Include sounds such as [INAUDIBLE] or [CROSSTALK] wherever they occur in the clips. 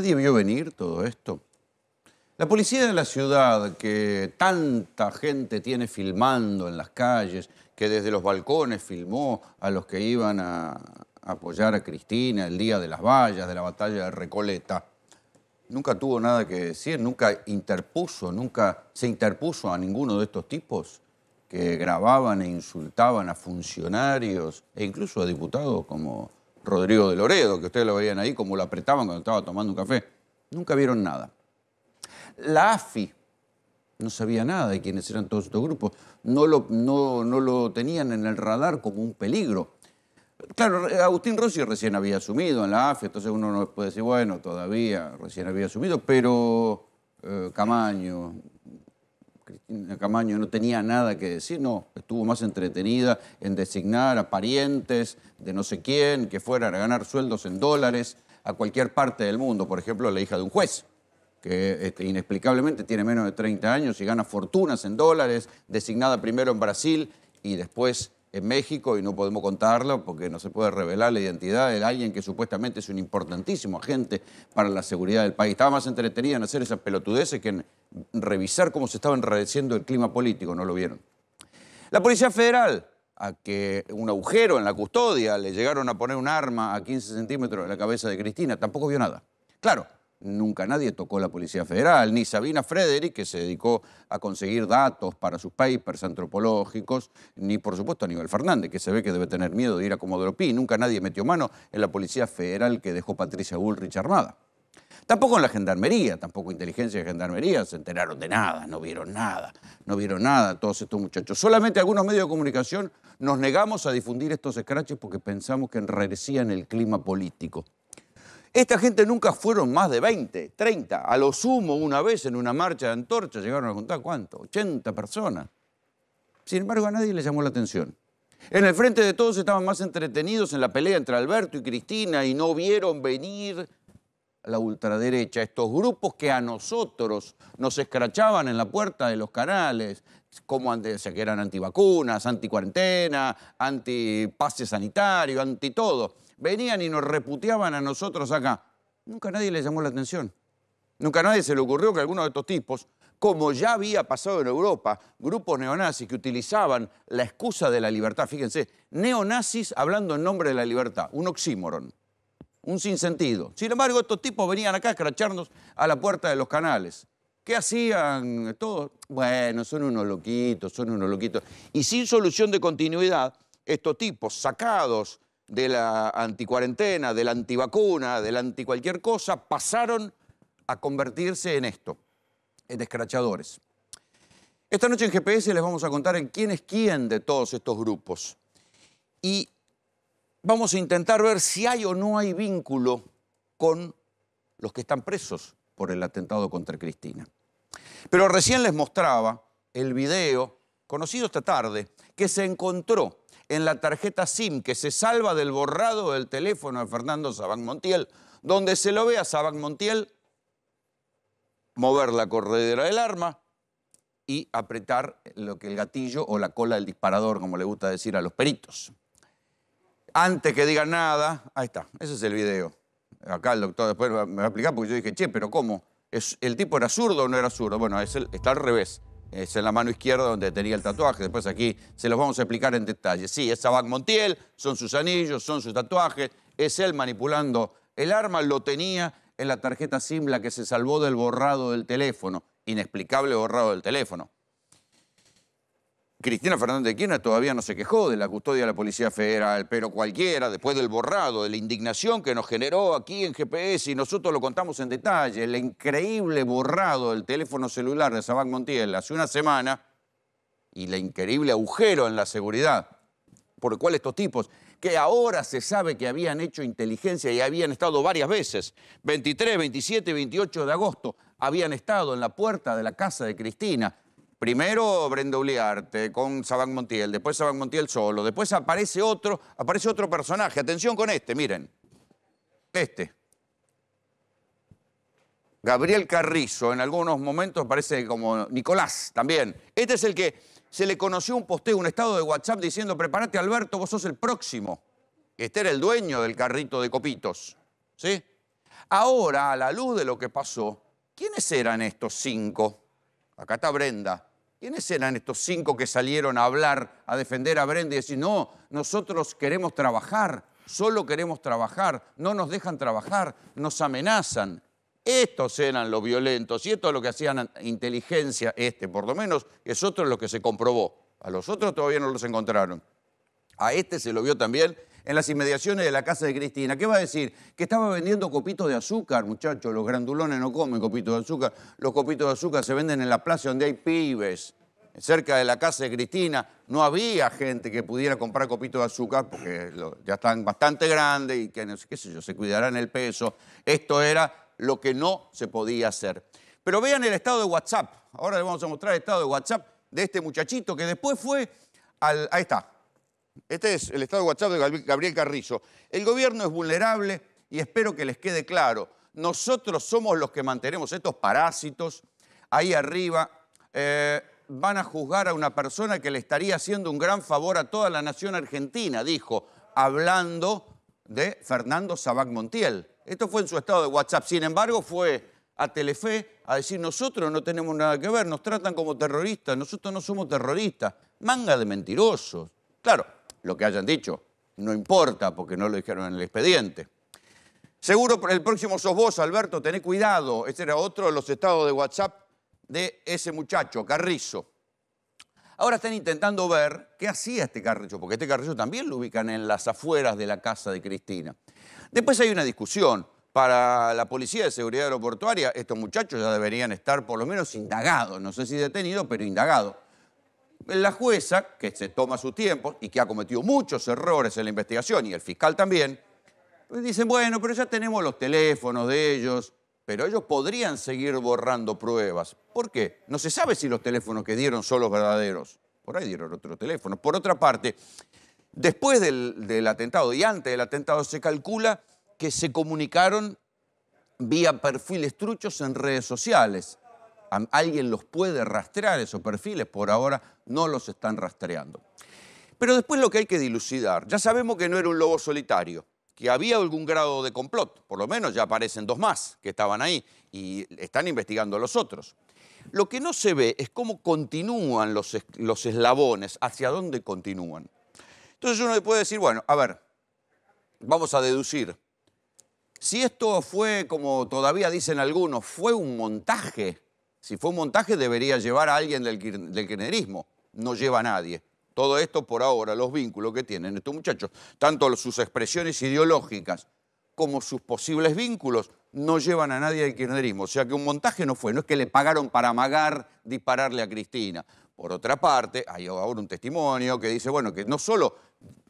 Nadie vio venir todo esto. La policía de la ciudad, que tanta gente tiene filmando en las calles, que desde los balcones filmó a los que iban a apoyar a Cristina el día de las vallas, de la batalla de Recoleta, nunca tuvo nada que decir, nunca interpuso, nunca se interpuso a ninguno de estos tipos que grababan e insultaban a funcionarios e incluso a diputados como Rodrigo de Loredo, que ustedes lo veían ahí, como lo apretaban cuando estaba tomando un café. Nunca vieron nada. La AFI no sabía nada de quiénes eran todos estos grupos. No lo, no, lo tenían en el radar como un peligro. Claro, Agustín Rossi recién había asumido en la AFI, entonces uno no puede decir, bueno, todavía recién había asumido, pero eh, Camaño, Cristina Camaño no tenía nada que decir, no, estuvo más entretenida en designar a parientes de no sé quién que fueran a ganar sueldos en dólares a cualquier parte del mundo, por ejemplo, la hija de un juez que este, inexplicablemente tiene menos de 30 años y gana fortunas en dólares, designada primero en Brasil y después en México y no podemos contarlo porque no se puede revelar la identidad de alguien que supuestamente es un importantísimo agente para la seguridad del país. Estaba más entretenida en hacer esas pelotudeces que en revisar cómo se estaba enredeciendo el clima político, no lo vieron. La Policía Federal, a que un agujero en la custodia le llegaron a poner un arma a 15 centímetros de la cabeza de Cristina, tampoco vio nada. Claro, nunca nadie tocó la Policía Federal, ni Sabina Frederick, que se dedicó a conseguir datos para sus papers antropológicos, ni por supuesto Aníbal Fernández, que se ve que debe tener miedo de ir a Comodoro Nunca nadie metió mano en la Policía Federal que dejó Patricia Bullrich armada. Tampoco en la gendarmería, tampoco inteligencia de gendarmería, se enteraron de nada, no vieron nada, no vieron nada todos estos muchachos. Solamente algunos medios de comunicación nos negamos a difundir estos escraches porque pensamos que enregresían el clima político. Esta gente nunca fueron más de 20, 30. A lo sumo, una vez en una marcha de antorcha llegaron a contar cuánto, 80 personas. Sin embargo, a nadie le llamó la atención. En el frente de todos estaban más entretenidos en la pelea entre Alberto y Cristina y no vieron venir la ultraderecha, estos grupos que a nosotros nos escrachaban en la puerta de los canales, como antes, que eran antivacunas, anticuarentena, anti pase sanitario, anti todo venían y nos reputeaban a nosotros acá. Nunca nadie le llamó la atención. Nunca a nadie se le ocurrió que algunos de estos tipos, como ya había pasado en Europa, grupos neonazis que utilizaban la excusa de la libertad, fíjense, neonazis hablando en nombre de la libertad, un oxímoron, un sinsentido. Sin embargo, estos tipos venían acá a escracharnos a la puerta de los canales. ¿Qué hacían todos? Bueno, son unos loquitos, son unos loquitos. Y sin solución de continuidad, estos tipos sacados de la anticuarentena, de la antivacuna, del anti cualquier cosa, pasaron a convertirse en esto, en escrachadores. Esta noche en GPS les vamos a contar en quién es quién de todos estos grupos. Y vamos a intentar ver si hay o no hay vínculo con los que están presos por el atentado contra Cristina. Pero recién les mostraba el video, conocido esta tarde, que se encontró en la tarjeta SIM que se salva del borrado del teléfono de Fernando Sabán Montiel, donde se lo ve a Sabán Montiel mover la corredera del arma y apretar lo que el gatillo o la cola del disparador, como le gusta decir a los peritos. Antes que digan nada, ahí está, ese es el video. Acá el doctor después me va a explicar porque yo dije, che, pero ¿cómo? ¿El tipo era zurdo o no era zurdo? Bueno, es el, está al revés es en la mano izquierda donde tenía el tatuaje. Después aquí se los vamos a explicar en detalle. Sí, es Sabac Montiel, son sus anillos, son sus tatuajes, es él manipulando el arma, lo tenía en la tarjeta simla que se salvó del borrado del teléfono, inexplicable borrado del teléfono. Cristina Fernández de todavía no se quejó de la custodia de la Policía Federal, pero cualquiera, después del borrado, de la indignación que nos generó aquí en GPS, y nosotros lo contamos en detalle, el increíble borrado del teléfono celular de Sabac Montiel hace una semana, y el increíble agujero en la seguridad, por el cual estos tipos, que ahora se sabe que habían hecho inteligencia y habían estado varias veces, 23, 27, 28 de agosto, habían estado en la puerta de la casa de Cristina, Primero Brenda Uliarte con Sabán Montiel, después Sabán Montiel solo, después aparece otro, aparece otro personaje. Atención con este, miren. Este. Gabriel Carrizo, en algunos momentos parece como Nicolás también. Este es el que se le conoció un posteo, un estado de WhatsApp diciendo, prepárate Alberto, vos sos el próximo. Este era el dueño del carrito de copitos. ¿Sí? Ahora, a la luz de lo que pasó, ¿quiénes eran estos cinco? Acá está Brenda. ¿Quiénes eran estos cinco que salieron a hablar, a defender a Brenda y decir, no, nosotros queremos trabajar, solo queremos trabajar, no nos dejan trabajar, nos amenazan? Estos eran los violentos y esto es lo que hacían inteligencia este, por lo menos, es otro lo que se comprobó. A los otros todavía no los encontraron. A este se lo vio también en las inmediaciones de la casa de Cristina. ¿Qué va a decir? Que estaba vendiendo copitos de azúcar, muchachos. Los grandulones no comen copitos de azúcar. Los copitos de azúcar se venden en la plaza donde hay pibes. Cerca de la casa de Cristina no había gente que pudiera comprar copitos de azúcar porque ya están bastante grandes y que, qué sé yo, se cuidarán el peso. Esto era lo que no se podía hacer. Pero vean el estado de WhatsApp. Ahora les vamos a mostrar el estado de WhatsApp de este muchachito que después fue al... Ahí está, este es el estado de WhatsApp de Gabriel Carrizo. El gobierno es vulnerable y espero que les quede claro. Nosotros somos los que mantenemos estos parásitos ahí arriba. Eh, van a juzgar a una persona que le estaría haciendo un gran favor a toda la nación argentina, dijo, hablando de Fernando Sabac Montiel. Esto fue en su estado de WhatsApp. Sin embargo, fue a Telefe a decir, nosotros no tenemos nada que ver, nos tratan como terroristas, nosotros no somos terroristas. Manga de mentirosos. Claro, lo que hayan dicho. No importa porque no lo dijeron en el expediente. Seguro el próximo sos vos, Alberto, tené cuidado. Este era otro de los estados de WhatsApp de ese muchacho, Carrizo. Ahora están intentando ver qué hacía este Carrizo, porque este Carrizo también lo ubican en las afueras de la casa de Cristina. Después hay una discusión. Para la Policía de Seguridad Aeroportuaria, estos muchachos ya deberían estar por lo menos indagados, no sé si detenidos, pero indagados la jueza, que se toma su tiempo y que ha cometido muchos errores en la investigación y el fiscal también, pues dicen, bueno, pero ya tenemos los teléfonos de ellos, pero ellos podrían seguir borrando pruebas. ¿Por qué? No se sabe si los teléfonos que dieron son los verdaderos. Por ahí dieron otro teléfono. Por otra parte, después del, del atentado y antes del atentado se calcula que se comunicaron vía perfiles truchos en redes sociales alguien los puede rastrear, esos perfiles por ahora no los están rastreando. Pero después lo que hay que dilucidar, ya sabemos que no era un lobo solitario, que había algún grado de complot, por lo menos ya aparecen dos más que estaban ahí y están investigando a los otros. Lo que no se ve es cómo continúan los, los eslabones, hacia dónde continúan. Entonces uno puede decir, bueno, a ver, vamos a deducir. Si esto fue, como todavía dicen algunos, fue un montaje, si fue un montaje, debería llevar a alguien del, del kirchnerismo. No lleva a nadie. Todo esto por ahora, los vínculos que tienen estos muchachos, tanto sus expresiones ideológicas como sus posibles vínculos, no llevan a nadie del kirchnerismo. O sea que un montaje no fue, no es que le pagaron para amagar dispararle a Cristina. Por otra parte, hay ahora un testimonio que dice, bueno, que no solo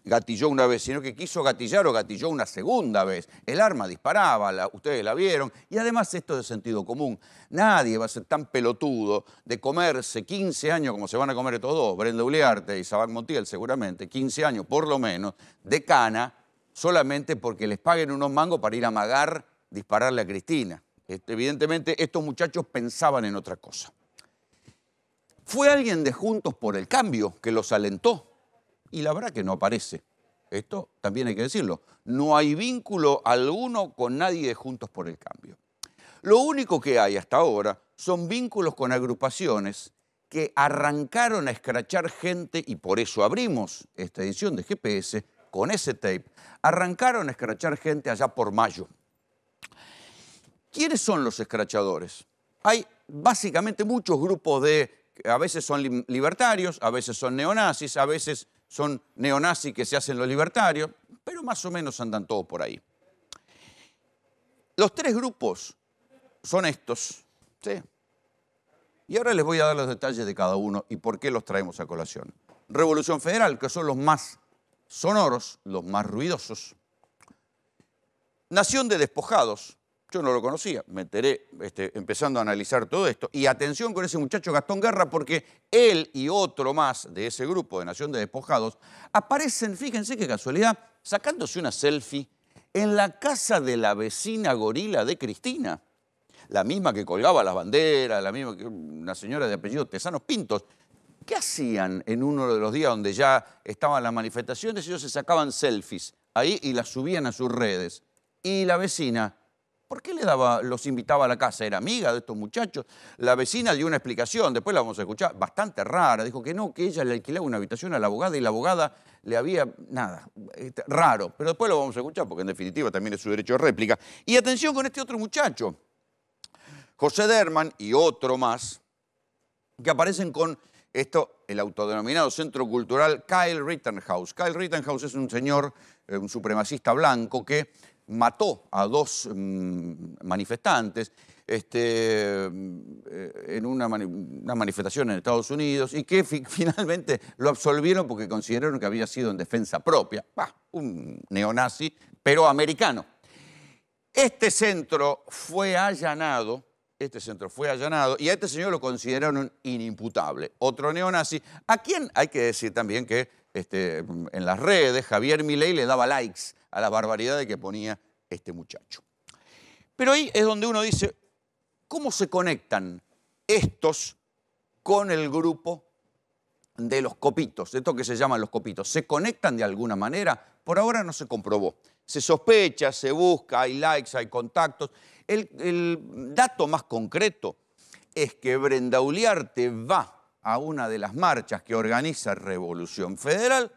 gatilló una vez, sino que quiso gatillar o gatilló una segunda vez. El arma disparaba, ustedes la vieron, y además esto es de sentido común. Nadie va a ser tan pelotudo de comerse 15 años, como se van a comer todos, dos, Brenda Uliarte y Sabán Montiel seguramente, 15 años por lo menos, de cana, solamente porque les paguen unos mangos para ir a magar, dispararle a Cristina. Este, evidentemente estos muchachos pensaban en otra cosa. Fue alguien de Juntos por el Cambio que los alentó y la verdad que no aparece. Esto también hay que decirlo. No hay vínculo alguno con nadie de Juntos por el Cambio. Lo único que hay hasta ahora son vínculos con agrupaciones que arrancaron a escrachar gente, y por eso abrimos esta edición de GPS con ese tape, arrancaron a escrachar gente allá por mayo. ¿Quiénes son los escrachadores? Hay básicamente muchos grupos de, a veces son libertarios, a veces son neonazis, a veces son neonazis que se hacen los libertarios, pero más o menos andan todos por ahí. Los tres grupos son estos. ¿sí? Y ahora les voy a dar los detalles de cada uno y por qué los traemos a colación. Revolución Federal, que son los más sonoros, los más ruidosos. Nación de Despojados, yo no lo conocía, me enteré este, empezando a analizar todo esto. Y atención con ese muchacho Gastón Guerra, porque él y otro más de ese grupo de Nación de Despojados aparecen, fíjense qué casualidad, sacándose una selfie en la casa de la vecina gorila de Cristina. La misma que colgaba las banderas, la misma que una señora de apellido Tesanos Pintos. ¿Qué hacían en uno de los días donde ya estaban las manifestaciones? Ellos se sacaban selfies ahí y las subían a sus redes. Y la vecina ¿Por qué le daba, los invitaba a la casa? Era amiga de estos muchachos. La vecina dio una explicación, después la vamos a escuchar, bastante rara. Dijo que no, que ella le alquilaba una habitación a la abogada y la abogada le había, nada, este, raro. Pero después lo vamos a escuchar porque en definitiva también es su derecho de réplica. Y atención con este otro muchacho, José Derman y otro más, que aparecen con esto, el autodenominado Centro Cultural Kyle Rittenhouse. Kyle Rittenhouse es un señor, eh, un supremacista blanco que mató a dos mm, manifestantes este, eh, en una, manifestación en Estados Unidos y que [LAUGHS] finalmente lo absolvieron porque consideraron que había sido en defensa propia. un neonazi, pero americano. Este centro fue allanado, este centro fue allanado y a este señor lo consideraron inimputable. Otro neonazi, a quien hay que decir también que este, en las redes Javier Milei le daba likes a la barbaridad de que ponía este muchacho. Pero ahí es donde uno dice, ¿cómo se conectan estos con el grupo de los copitos, de estos que se llaman los copitos? ¿Se conectan de alguna manera? Por ahora no se comprobó. Se sospecha, se busca, hay likes, hay contactos. El, el dato más concreto es que Brenda Uliarte va a una de las marchas que organiza Revolución Federal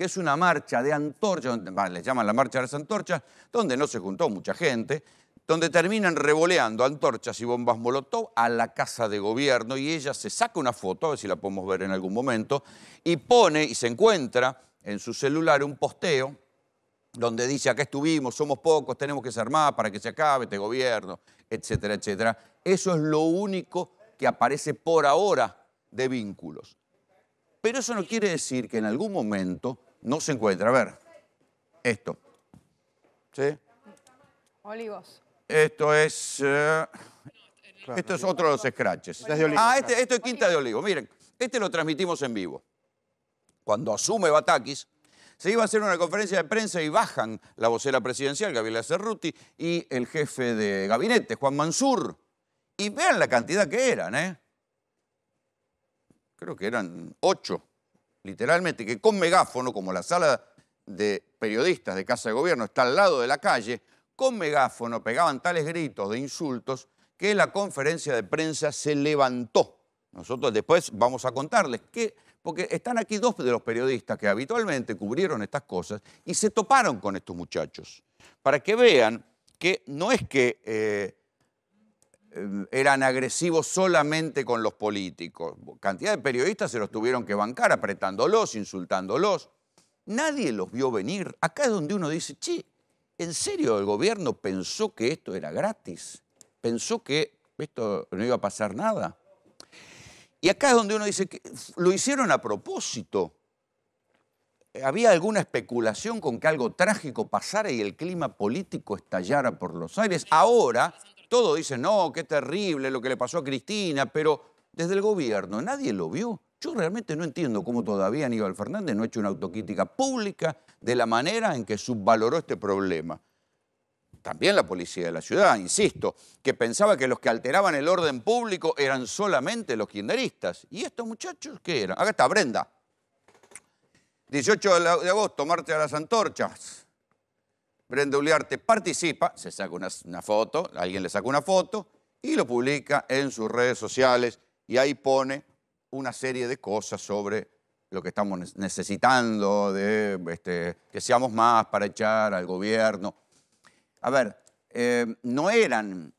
que es una marcha de antorchas, les llaman la marcha de las antorchas, donde no se juntó mucha gente, donde terminan revoleando antorchas y bombas molotov a la casa de gobierno y ella se saca una foto, a ver si la podemos ver en algún momento, y pone y se encuentra en su celular un posteo donde dice, acá estuvimos, somos pocos, tenemos que ser más para que se acabe este gobierno, etcétera, etcétera. Eso es lo único que aparece por ahora de vínculos. Pero eso no quiere decir que en algún momento no se encuentra. A ver, esto. ¿Sí? Olivos. Esto es... Eh, esto es otro de los scratches. Ah, este, esto es Quinta de Olivo. Miren, este lo transmitimos en vivo. Cuando asume Batakis, se iba a hacer una conferencia de prensa y bajan la vocera presidencial, Gabriela Cerruti, y el jefe de gabinete, Juan Mansur. Y vean la cantidad que eran, ¿eh? Creo que eran ocho literalmente, que con megáfono, como la sala de periodistas de Casa de Gobierno está al lado de la calle, con megáfono pegaban tales gritos de insultos que la conferencia de prensa se levantó. Nosotros después vamos a contarles que, porque están aquí dos de los periodistas que habitualmente cubrieron estas cosas y se toparon con estos muchachos, para que vean que no es que eh, eran agresivos solamente con los políticos. Cantidad de periodistas se los tuvieron que bancar apretándolos, insultándolos. Nadie los vio venir. Acá es donde uno dice, che, ¿en serio el gobierno pensó que esto era gratis? ¿Pensó que esto no iba a pasar nada? Y acá es donde uno dice, que lo hicieron a propósito. Había alguna especulación con que algo trágico pasara y el clima político estallara por los aires. Ahora todos dicen, no, qué terrible lo que le pasó a Cristina, pero desde el gobierno nadie lo vio. Yo realmente no entiendo cómo todavía Aníbal Fernández no ha hecho una autocrítica pública de la manera en que subvaloró este problema. También la policía de la ciudad, insisto, que pensaba que los que alteraban el orden público eran solamente los kinderistas. ¿Y estos muchachos qué eran? Acá está, Brenda. 18 de agosto, Marte de las antorchas. Brenda Uliarte participa, se saca una, foto, alguien le saca una foto y lo publica en sus redes sociales y ahí pone una serie de cosas sobre lo que estamos necesitando, de este, que seamos más para echar al gobierno. A ver, eh, no eran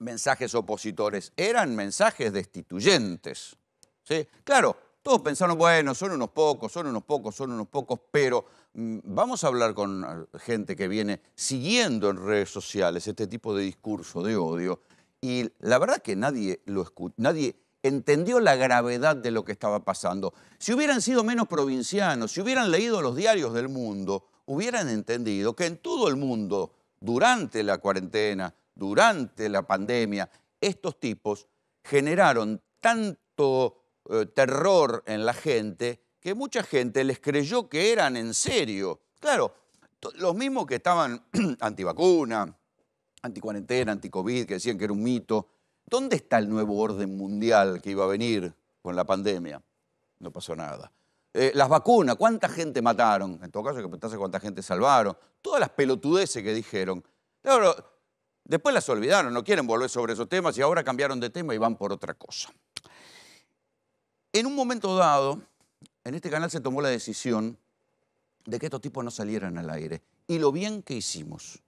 mensajes opositores, eran mensajes destituyentes. ¿sí? Claro, todos pensaron, bueno, son unos pocos, son unos pocos, son unos pocos, pero Mm, vamos a hablar con ah, gente que viene siguiendo en redes sociales este tipo de discurso de odio y la verdad que nadie lo nadie entendió la gravedad de lo que estaba pasando. Si hubieran sido menos provincianos, si hubieran leído los diarios del mundo, hubieran entendido que en todo el mundo, durante la cuarentena, durante la pandemia, estos tipos generaron tanto eh, terror en la gente que mucha gente les creyó que eran en serio. Claro, los mismos que estaban [CLEARS THROAT] antivacuna, anticuarentena, anticovid, que decían que era un mito. ¿Dónde está el nuevo orden mundial que iba a venir con la pandemia? No pasó nada. Eh, las vacunas, ¿cuánta gente mataron? En todo caso, que preguntarse cuánta gente salvaron. Todas las pelotudeces que dijeron. Claro, después las olvidaron, no quieren volver sobre esos temas y ahora cambiaron de tema y van por otra cosa. En un momento dado, en este canal se tomó la decisión de que estos tipos no salieran al aire. Y lo bien que hicimos.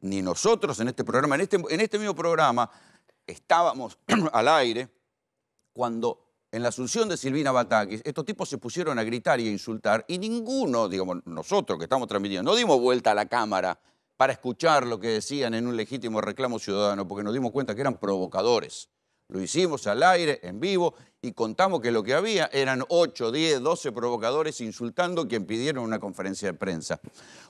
Ni nosotros en este programa, en este, en este mismo programa, estábamos [CLEARS THROAT] al aire cuando en la asunción de Silvina Batakis, estos tipos se pusieron a gritar y a insultar y ninguno, digamos, nosotros que estamos transmitiendo, no dimos vuelta a la cámara para escuchar lo que decían en un legítimo reclamo ciudadano porque nos dimos cuenta que eran provocadores. Lo hicimos al aire, en vivo, y contamos que lo que había eran 8, 10, 12 provocadores insultando a quien pidieron una conferencia de prensa.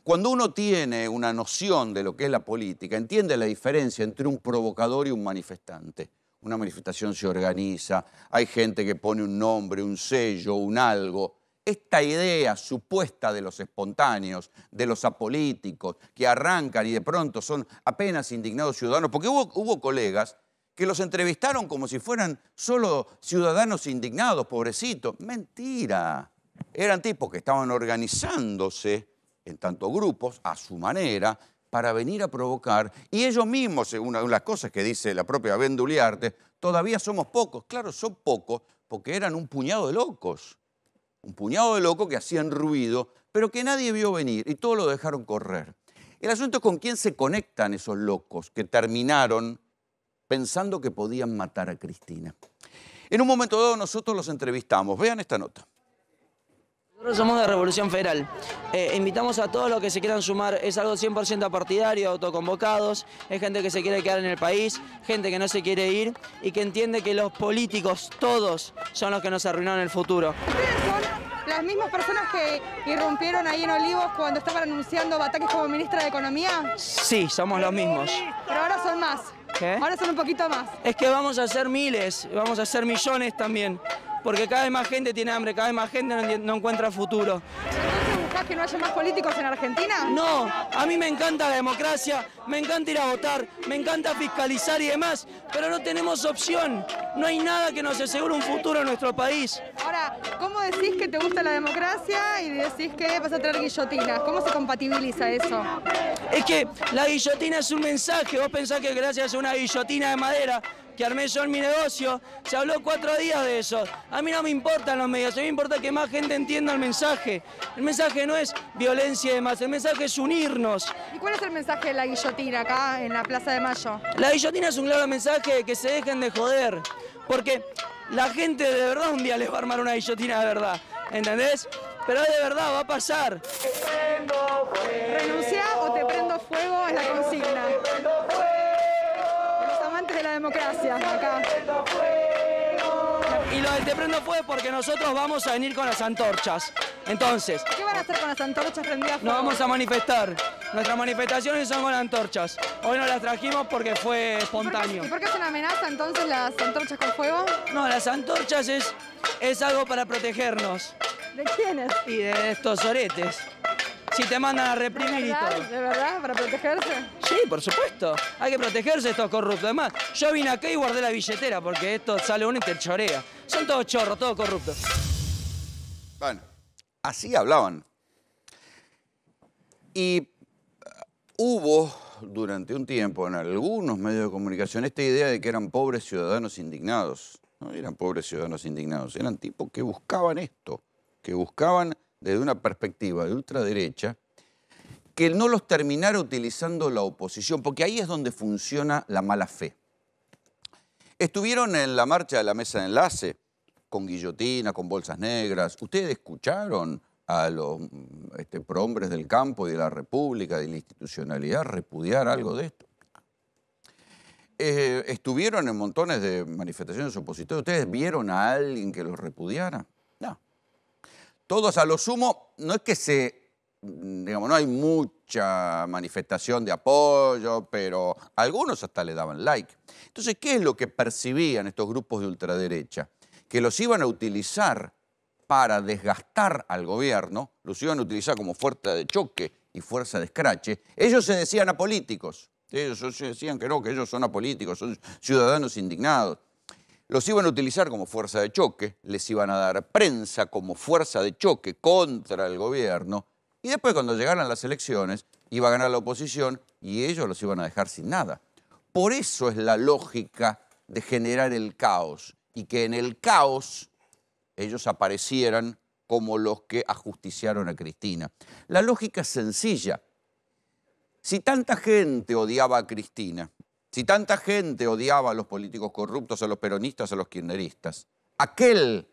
Cuando uno tiene una noción de lo que es la política, entiende la diferencia entre un provocador y un manifestante. Una manifestación se organiza, hay gente que pone un nombre, un sello, un algo. Esta idea supuesta de los espontáneos, de los apolíticos, que arrancan y de pronto son apenas indignados ciudadanos, porque hubo, hubo colegas que los entrevistaron como si fueran solo ciudadanos indignados, pobrecitos. Mentira. Eran tipos que estaban organizándose en tantos grupos, a su manera, para venir a provocar. Y ellos mismos, según las cosas que dice la propia Benduliarte, todavía somos pocos. Claro, son pocos porque eran un puñado de locos. Un puñado de locos que hacían ruido, pero que nadie vio venir y todos lo dejaron correr. El asunto es con quién se conectan esos locos que terminaron pensando que podían matar a Cristina. En un momento dado nosotros los entrevistamos. Vean esta nota. Nosotros somos de Revolución Federal. Eh, invitamos a todos los que se quieran sumar. Es algo 100% partidario, autoconvocados. Es gente que se quiere quedar en el país, gente que no se quiere ir y que entiende que los políticos, todos, son los que nos arruinaron el futuro. Son las mismas personas que irrumpieron ahí en Olivos cuando estaban anunciando ataques como ministra de Economía? Sí, somos los mismos. Pero ahora son más. Ahora son un poquito más. Es que vamos a hacer miles, vamos a hacer millones también porque cada vez más gente tiene hambre, cada vez más gente no, encuentra futuro. ¿Entonces buscás que no haya más políticos en Argentina? No, a mí me encanta la democracia, me encanta ir a votar, me encanta fiscalizar y demás, pero no tenemos opción, no hay nada que nos asegure un futuro en nuestro país. Ahora, ¿cómo decís que te gusta la democracia y decís que vas a traer guillotinas? ¿Cómo se compatibiliza eso? Es que la guillotina es un mensaje, vos pensás que gracias a una guillotina de madera que armé yo en mi negocio. Se habló cuatro días de eso. A mí no me importan los medios, a mí me importa que más gente entienda el mensaje. El mensaje no es violencia y demás, el mensaje es unirnos. ¿Y cuál es el mensaje de la guillotina acá en la Plaza de Mayo? La guillotina es un claro mensaje de que se dejen de joder, porque la gente de verdad un día les va a armar una guillotina de verdad, ¿entendés? Pero de verdad, va a pasar. ¿Renuncia o te prendo fuego? Es la consigna democracia acá. Y lo del Te Prendo Fuego porque nosotros vamos a venir con las antorchas. Entonces... ¿Qué van a hacer con las antorchas prendidas Nos vamos a manifestar. Nuestras manifestaciones son con antorchas. Hoy no las trajimos porque fue espontáneo. ¿Y por qué, es una amenaza entonces las antorchas con fuego? No, las antorchas es, es algo para protegernos. ¿De quiénes? Y de estos oretes. Si te mandan a reprimir y todo. ¿De verdad? ¿Para protegerse? Sí, por supuesto. Hay que protegerse estos corruptos. Además, yo vine acá y guardé la billetera porque esto sale uno y te chorea. Son todos chorros, todos corruptos. Bueno, así hablaban. Y uh, hubo durante un tiempo en algunos medios de comunicación esta idea de que eran pobres ciudadanos indignados. No eran pobres ciudadanos indignados, eran tipos que buscaban esto, que buscaban desde una perspectiva de ultraderecha, que no los terminara utilizando la oposición, porque ahí es donde funciona la mala fe. Estuvieron en la marcha de la mesa de enlace, con guillotina, con bolsas negras. ¿Ustedes escucharon a los mm, este, prohombres del campo y de la República, de la institucionalidad, repudiar algo de esto? Eh, estuvieron en montones de manifestaciones opositoras. ¿Ustedes vieron a alguien que los repudiara? Todos a lo sumo, no es que se, mm, digamos, no hay mucha manifestación de apoyo, pero algunos hasta le daban like. Entonces, ¿qué es lo que percibían estos grupos de ultraderecha? Que los iban a utilizar para desgastar al gobierno, los iban a utilizar como fuerza de choque y fuerza de escrache. Ellos se decían a políticos. Ellos decían que no, que ellos son apolíticos, son ciudadanos indignados los iban a utilizar como fuerza de choque, les iban a dar prensa como fuerza de choque contra el gobierno, y después cuando llegaran las elecciones iba a ganar la oposición y ellos los iban a dejar sin nada. Por eso es la lógica de generar el caos y que en el caos ellos aparecieran como los que ajusticiaron a Cristina. La lógica es sencilla. Si tanta gente odiaba a Cristina, si tanta gente odiaba a los políticos corruptos, a los peronistas, a los kirchneristas, aquel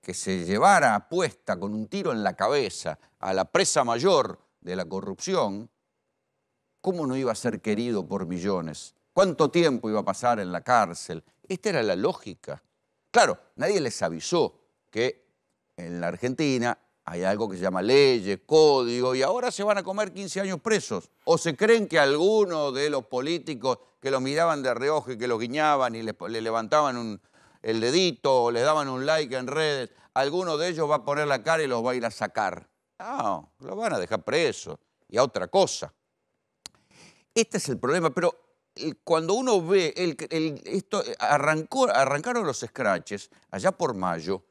que se llevara a puesta con un tiro en la cabeza a la presa mayor de la corrupción, ¿cómo no iba a ser querido por millones? ¿Cuánto tiempo iba a pasar en la cárcel? Esta era la lógica. Claro, nadie les avisó que en la Argentina hay algo que se llama leyes, código, y ahora se van a comer 15 años presos. ¿O se creen que alguno de los políticos que los miraban de reojo y que los guiñaban y les, levantaban el dedito o les daban un like en redes, alguno de ellos va a poner la cara y los va a ir a sacar? No, los van a dejar presos y a otra cosa. Este es el problema, pero cuando uno ve, el, esto arrancaron los scratches allá por mayo,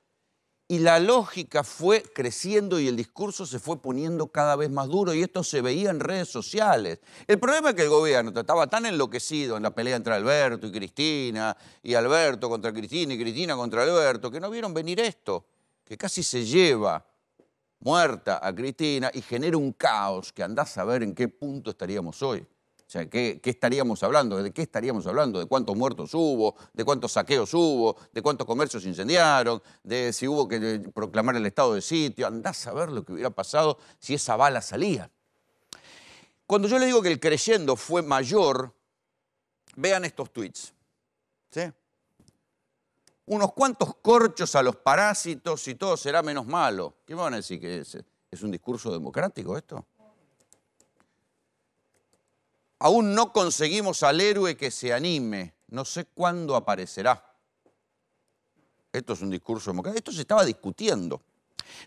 y la lógica fue creciendo y el discurso se fue poniendo cada vez más duro y esto se veía en redes sociales. El problema es que el gobierno estaba tan enloquecido en la pelea entre Alberto y Cristina, y Alberto contra Cristina y Cristina contra Alberto, que no vieron venir esto, que casi se lleva muerta a Cristina y genera un caos que andás a ver en qué punto estaríamos hoy. O sea, ¿qué, ¿qué, estaríamos hablando? ¿De estaríamos hablando? ¿De cuántos muertos hubo? ¿De cuántos saqueos hubo? ¿De cuántos comercios incendiaron? ¿De si hubo que eh, proclamar el estado de sitio? Andás a ver lo que hubiera pasado si esa bala salía. Cuando yo le digo que el creyendo fue mayor, vean estos tweets. ¿Sí? Unos cuantos corchos a los parásitos y todo será menos malo. ¿Qué me van a decir que ¿Es un discurso democrático esto? Aún no conseguimos al héroe que se anime. No sé cuándo aparecerá. Esto es un discurso democrático. Esto se estaba discutiendo.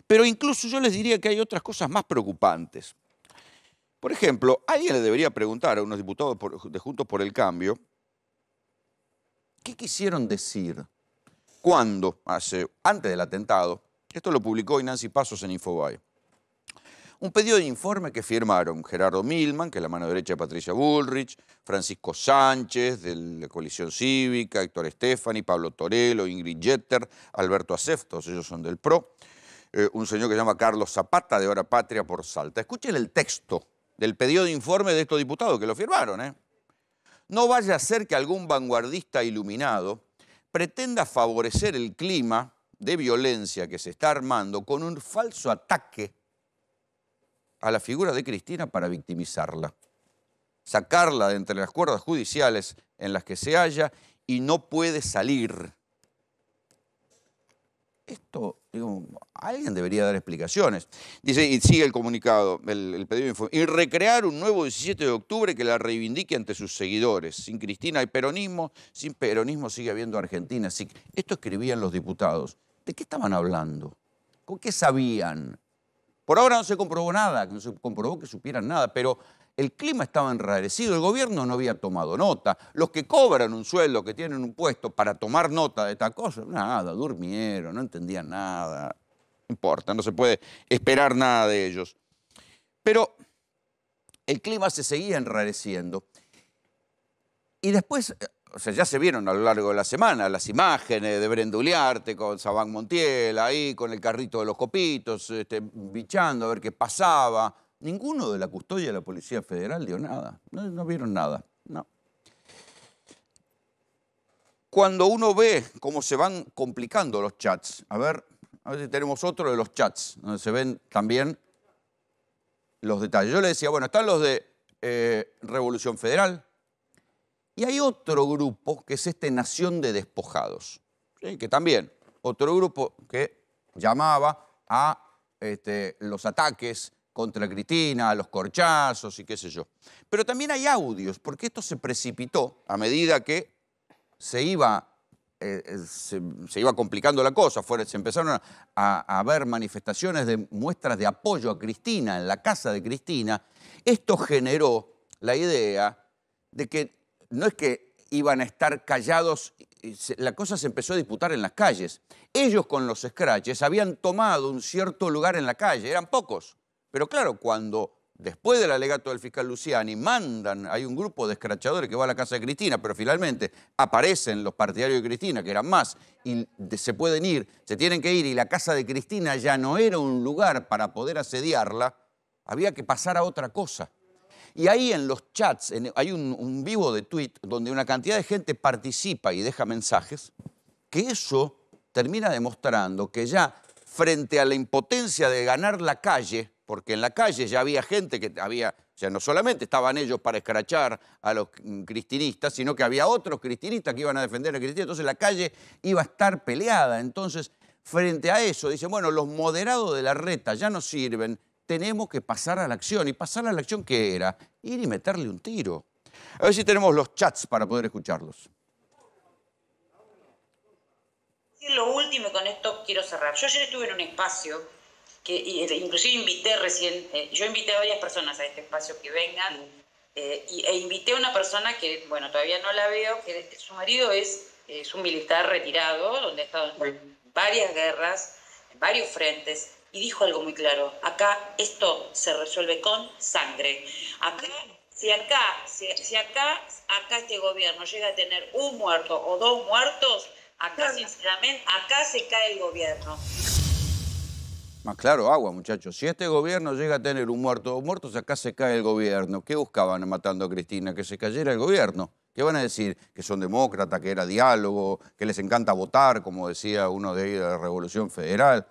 Pero incluso yo les diría que hay otras cosas más preocupantes. Por ejemplo, alguien le debería preguntar a unos diputados de Juntos por el Cambio qué quisieron decir cuando, hace, antes del atentado, esto lo publicó Nancy Pasos en Infobae un pedido de informe que firmaron Gerardo Milman, que es la mano derecha de Patricia Bullrich, Francisco Sánchez de la Coalición Cívica, Héctor Estefani, Pablo Torello, Ingrid Jeter, Alberto Aceftos, ellos son del PRO, eh, un señor que se llama Carlos Zapata de Hora Patria por Salta. Escuchen el texto del pedido de informe de estos diputados que lo firmaron. ¿eh? No vaya a ser que algún vanguardista iluminado pretenda favorecer el clima de violencia que se está armando con un falso ataque a la figura de Cristina para victimizarla, sacarla de entre las cuerdas judiciales en las que se halla y no puede salir. Esto, digo, alguien debería dar explicaciones. Dice, y sigue el comunicado, el, pedido de informe. Y recrear un nuevo 17 de octubre que la reivindique ante sus seguidores. Sin Cristina hay peronismo, sin peronismo sigue habiendo Argentina. esto escribían los diputados. ¿De qué estaban hablando? ¿Con qué sabían? Por ahora no se comprobó nada, no se comprobó que supieran nada, pero el clima estaba enrarecido, el gobierno no había tomado nota. Los que cobran un sueldo, que tienen un puesto para tomar nota de esta cosa, nada, durmieron, no entendían nada. No importa, no se puede esperar nada de ellos. Pero el clima se seguía enrareciendo. Y después o sea, ya se vieron a lo largo de la semana las imágenes de Brenduliarte con Sabán Montiel, ahí con el carrito de los copitos, este, bichando a ver qué pasaba. Ninguno de la custodia de la Policía Federal dio nada, no, vieron nada, no. Cuando uno ve cómo se van complicando los chats, a ver, a ver si tenemos otro de los chats, donde se ven también los detalles. Yo le decía, bueno, están los de eh, Revolución Federal, y hay otro grupo que es este Nación de Despojados, que también, otro grupo que llamaba a este, los ataques contra Cristina, a los corchazos y qué sé yo. Pero también hay audios, porque esto se precipitó a medida que se iba, eh, eh, se, iba complicando la cosa, se empezaron a, a ver manifestaciones de muestras de apoyo a Cristina en la casa de Cristina. Esto generó la idea de que no es que iban a estar callados, la cosa se empezó a disputar en las calles. Ellos con los escraches habían tomado un cierto lugar en la calle, eran pocos. Pero claro, cuando después del alegato del fiscal Luciani mandan, hay un grupo de escrachadores que va a la casa de Cristina, pero finalmente aparecen los partidarios de Cristina, que eran más, y se pueden ir, se tienen que ir, y la casa de Cristina ya no era un lugar para poder asediarla, había que pasar a otra cosa. Y ahí en los chats hay un, vivo de tweet donde una cantidad de gente participa y deja mensajes, que eso termina demostrando que ya frente a la impotencia de ganar la calle, porque en la calle ya había gente que había, o sea, no solamente estaban ellos para escrachar a los cristinistas, sino que había otros cristinistas que iban a defender a Cristina, entonces la calle iba a estar peleada. Entonces, frente a eso, dicen, bueno, los moderados de la reta ya no sirven tenemos que pasar a la acción. ¿Y pasar a la acción que era? Ir y meterle un tiro. A ver si tenemos los chats para poder escucharlos. Lo último, con esto quiero cerrar. Yo ayer estuve en un espacio que e, inclusive invité recién, eh, yo invité a varias personas a este espacio que vengan, eh, y, e invité a una persona que, bueno, todavía no la veo, que su marido es, eh, es un militar retirado, donde ha estado en varias guerras, en varios frentes, y dijo algo muy claro, acá esto se resuelve con sangre. Acá, si acá, si, acá, acá este gobierno llega a tener un muerto o dos muertos, acá sinceramente, acá se cae el gobierno. Más claro, agua, muchachos. Si este gobierno llega a tener un muerto o muertos, acá se cae el gobierno. ¿Qué buscaban matando a Cristina? Que se cayera el gobierno. ¿Qué van a decir? Que son demócratas, que era diálogo, que les encanta votar, como decía uno de ellos de la Revolución Federal.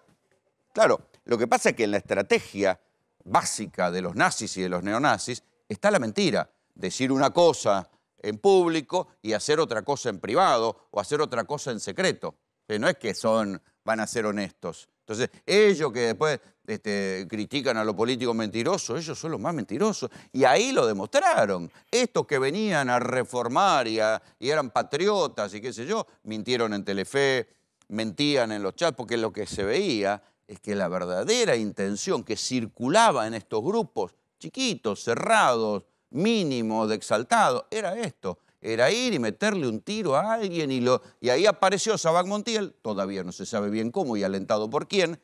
Claro, lo que pasa es que en la estrategia básica de los nazis y de los neonazis está la mentira. Decir una cosa en público y hacer otra cosa en privado o hacer otra cosa en secreto. no es que son, van a ser honestos. Entonces, ellos que después este, critican a los políticos mentirosos, ellos son los más mentirosos. Y ahí lo demostraron. Estos que venían a reformar y, y eran patriotas y qué sé yo, mintieron en Telefe, mentían en los chats, porque lo que se veía es que la verdadera intención que circulaba en estos grupos chiquitos, cerrados, mínimos, de exaltados, era esto, era ir y meterle un tiro a alguien y, lo, y ahí apareció Sabac Montiel, todavía no se sabe bien cómo y alentado por quién,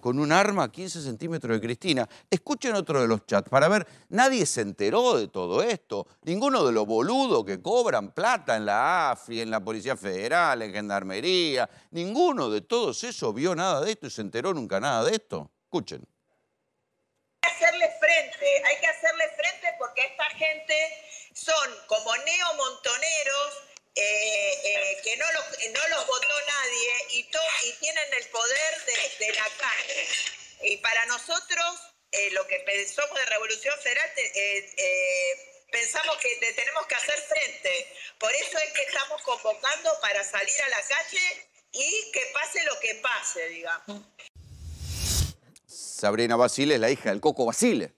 con un arma a 15 centímetros de Cristina. Escuchen otro de los chats para ver, nadie se enteró de todo esto. Ninguno de los boludos que cobran plata en la AFI, en la Policía Federal, en Gendarmería, ninguno de todos esos vio nada de esto y se enteró nunca nada de esto. Escuchen. Hay que hacerle frente, hay que hacerle frente porque esta gente son como neomontoneros eh, eh, que no los, eh, no los votó nadie y, tienen el poder de, la calle. Y para nosotros, lo que pensamos de Revolución Federal, pensamos que tenemos que hacer frente. Por eso es que estamos convocando para salir a la calle y que pase lo que pase, digamos. Sabrina Basile es la hija del Coco Basile,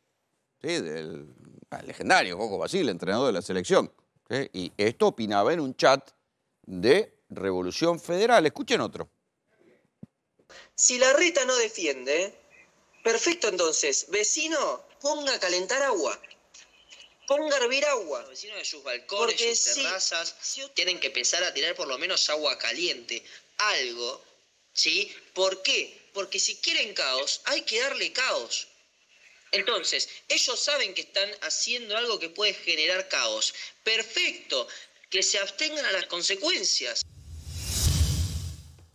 ¿sí? del legendario Coco Basile, entrenador de la selección. ¿eh? Y esto opinaba en un chat de Revolución Federal. Escuchen otro. Si la reta no defiende, perfecto entonces, vecino, ponga a calentar agua. Ponga a hervir agua. Los vecinos de sus balcones, sus terrazas, tienen que empezar a tirar por lo menos agua caliente. Algo, ¿sí? ¿Por qué? Porque si quieren caos, hay que darle caos. Entonces, ellos saben que están haciendo algo que puede generar caos. Perfecto, que se abstengan a las consecuencias.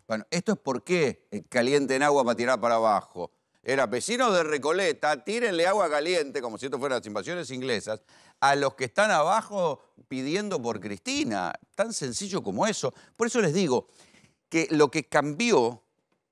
Bueno, esto es por qué el eh, caliente en agua para tirar para abajo. Era vecinos de Recoleta, tírenle agua caliente, como si esto fueran las invasiones inglesas, a los que están abajo pidiendo por Cristina. Tan sencillo como eso. Por eso les digo que lo que cambió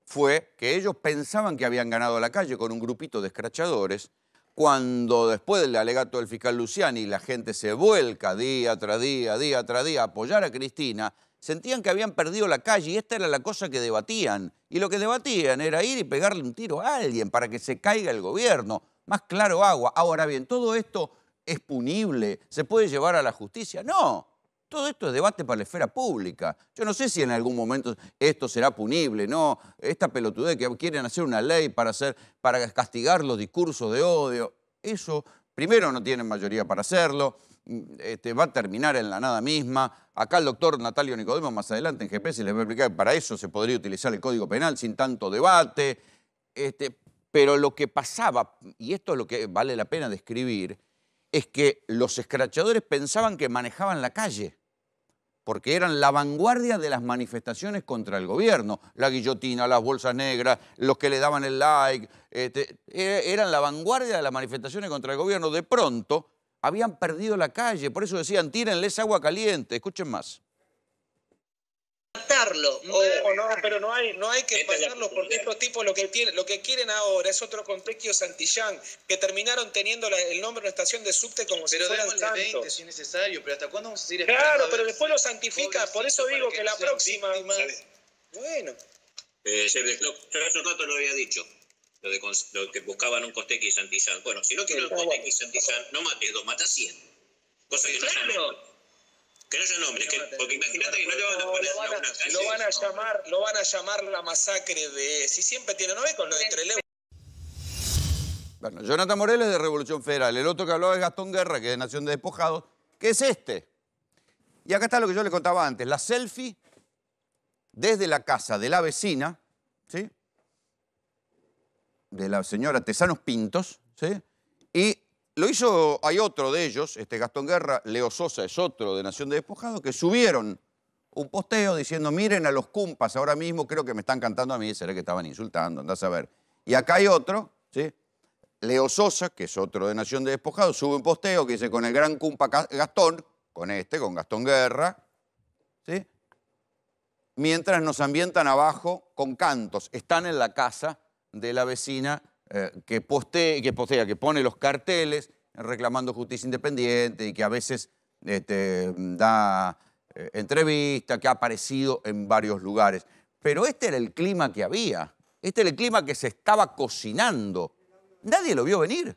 fue que ellos pensaban que habían ganado la calle con un grupito de escrachadores, cuando después del alegato del fiscal Luciani la gente se vuelca día tras día, día tras día a apoyar a Cristina, sentían que habían perdido la calle y esta era la cosa que debatían. Y lo que debatían era ir y pegarle un tiro a alguien para que se caiga el gobierno. Más claro agua. Ahora bien, todo esto es punible, se puede llevar a la justicia. No, todo esto es debate para la esfera pública. Yo no sé si en algún momento esto será punible, ¿no? Esta pelotudez que quieren hacer una ley para, hacer, para castigar los discursos de odio, eso primero no tienen mayoría para hacerlo, mm, este, va a terminar en la nada misma. Acá el doctor Natalio Nicodemo más adelante en GPS les va a explicar que para eso se podría utilizar el Código Penal sin tanto debate. Este, pero lo que pasaba, y esto es lo que vale la pena describir, es que los escrachadores pensaban que manejaban la calle porque eran la vanguardia de las manifestaciones contra el gobierno. La guillotina, las bolsas negras, los que le daban el like, este, e-, eran la vanguardia de las manifestaciones contra el gobierno. De pronto habían perdido la calle, por eso decían, tírenles agua caliente, escuchen más matarlo. No, pero no hay, no hay que pasarlo porque estos tipos lo que lo que quieren ahora es otro Contecchio Santillán, que terminaron teniendo el nombre de una estación de subte como pero si fueran 20, si es necesario, pero hasta cuándo Claro, pero después lo santifica, por eso digo que, la próxima. Bueno. Eh, yo hace un rato lo había dicho, lo, de, lo que buscaban un Costequi Santillán. Bueno, si no quieren un Costequi Santillán, no mate dos, mata cien. Cosa que que no haya nombre, porque imagínate que no le van a poner lo van a, llamar, lo van a llamar la masacre de. Si siempre tiene nombre con lo de Trelew. Bueno, Jonathan Morel de Revolución Federal, el otro que hablaba es Gastón Guerra, que es de Nación de Despojados, que es este. Y acá está lo que yo le contaba antes, la selfie desde la casa de la vecina, ¿sí? De la señora Tesanos Pintos, ¿sí? Y lo hizo, hay otro de ellos, este Gastón Guerra, Leo Sosa es otro de Nación de Despojado, que subieron un posteo diciendo, miren a los cumpas ahora mismo, creo que me están cantando a mí, será que estaban insultando, andás a ver. Y acá hay otro, ¿sí? Leo Sosa, que es otro de Nación de Despojado, sube un posteo que dice, con el gran cumpa Gastón, con este, con Gastón Guerra, ¿sí? Mientras nos ambientan abajo con cantos, están en la casa de la vecina eh, que, que que pone los carteles reclamando justicia independiente y que a veces este, da entrevistas, eh, entrevista, que ha aparecido en varios lugares. Pero este era el clima que había, este era el clima que se estaba cocinando. Nadie lo vio venir.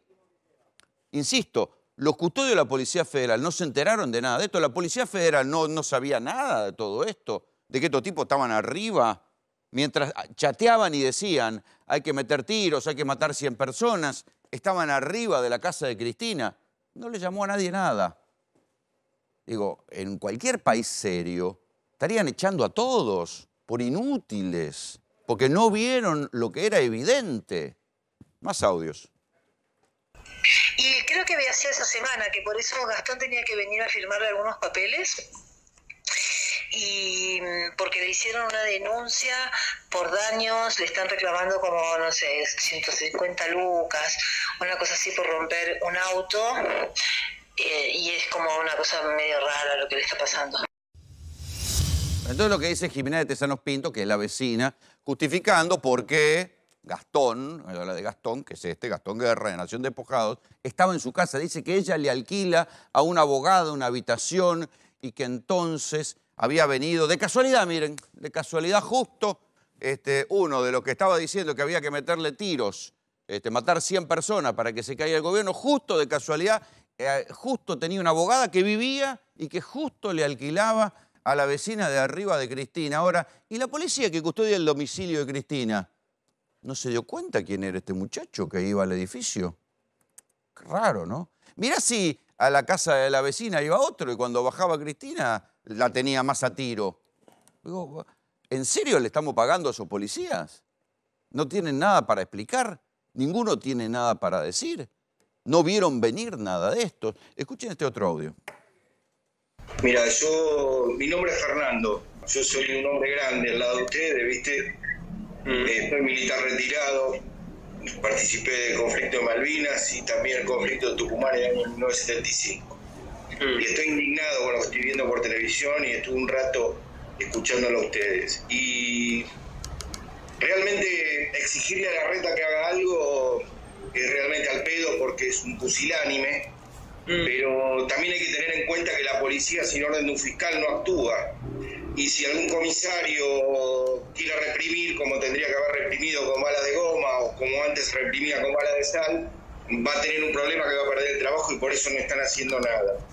Insisto, los custodios de la Policía Federal no se enteraron de nada de esto. La Policía Federal no, no sabía nada de todo esto, de que estos tipos estaban arriba mientras chateaban y decían, hay que meter tiros, hay que matar 100 personas, estaban arriba de la casa de Cristina, no le llamó a nadie nada. Digo, en cualquier país serio estarían echando a todos por inútiles, porque no vieron lo que era evidente. Más audios. Y creo que había esa semana, que por eso Gastón tenía que venir a firmarle algunos papeles y mm, porque le hicieron una denuncia por daños, le están reclamando como, no sé, 150 lucas, una cosa así por romper un auto, eh, y es como una cosa medio rara lo que le está pasando. Entonces lo que dice Jimena de Tesanos Pinto, que es la vecina, justificando por qué Gastón, la de Gastón, que es este, Gastón Guerra, de Nación de Despojados, estaba en su casa. Dice que ella le alquila a un abogado una habitación y que entonces había venido, de casualidad, miren, de casualidad justo, este, uno de los que estaba diciendo que había que meterle tiros, este, matar 100 personas para que se caiga el gobierno, justo de casualidad, eh, justo tenía una abogada que vivía y que justo le alquilaba a la vecina de arriba de Cristina. Ahora, ¿y la policía que custodia el domicilio de Cristina? ¿No se dio cuenta quién era este muchacho que iba al edificio? raro, ¿no? Mirá si a la casa de la vecina iba otro y cuando bajaba Cristina la tenía más a tiro. ¿en serio le estamos pagando a esos policías? No tienen nada para explicar, ninguno tiene nada para decir. No vieron venir nada de esto. Escuchen este otro audio. Mira, yo, mi nombre es Fernando, yo soy un hombre grande al lado de ustedes, ¿viste? Mm. Estoy eh, militar retirado, participé del conflicto de Malvinas y también el conflicto de Tucumán en el año 1975. Mm. Y estoy indignado con lo que estoy viendo por televisión y estuve un rato escuchándolo a ustedes. Y realmente exigirle a la reta que haga algo es realmente al pedo porque es un pusilánime, mm. pero también hay que tener en cuenta que la policía sin orden de un fiscal no actúa y si algún comisario quiere reprimir como tendría que haber reprimido con bala de goma o como antes reprimía con bala de sal, va a tener un problema que va a perder el trabajo y por eso no están haciendo nada.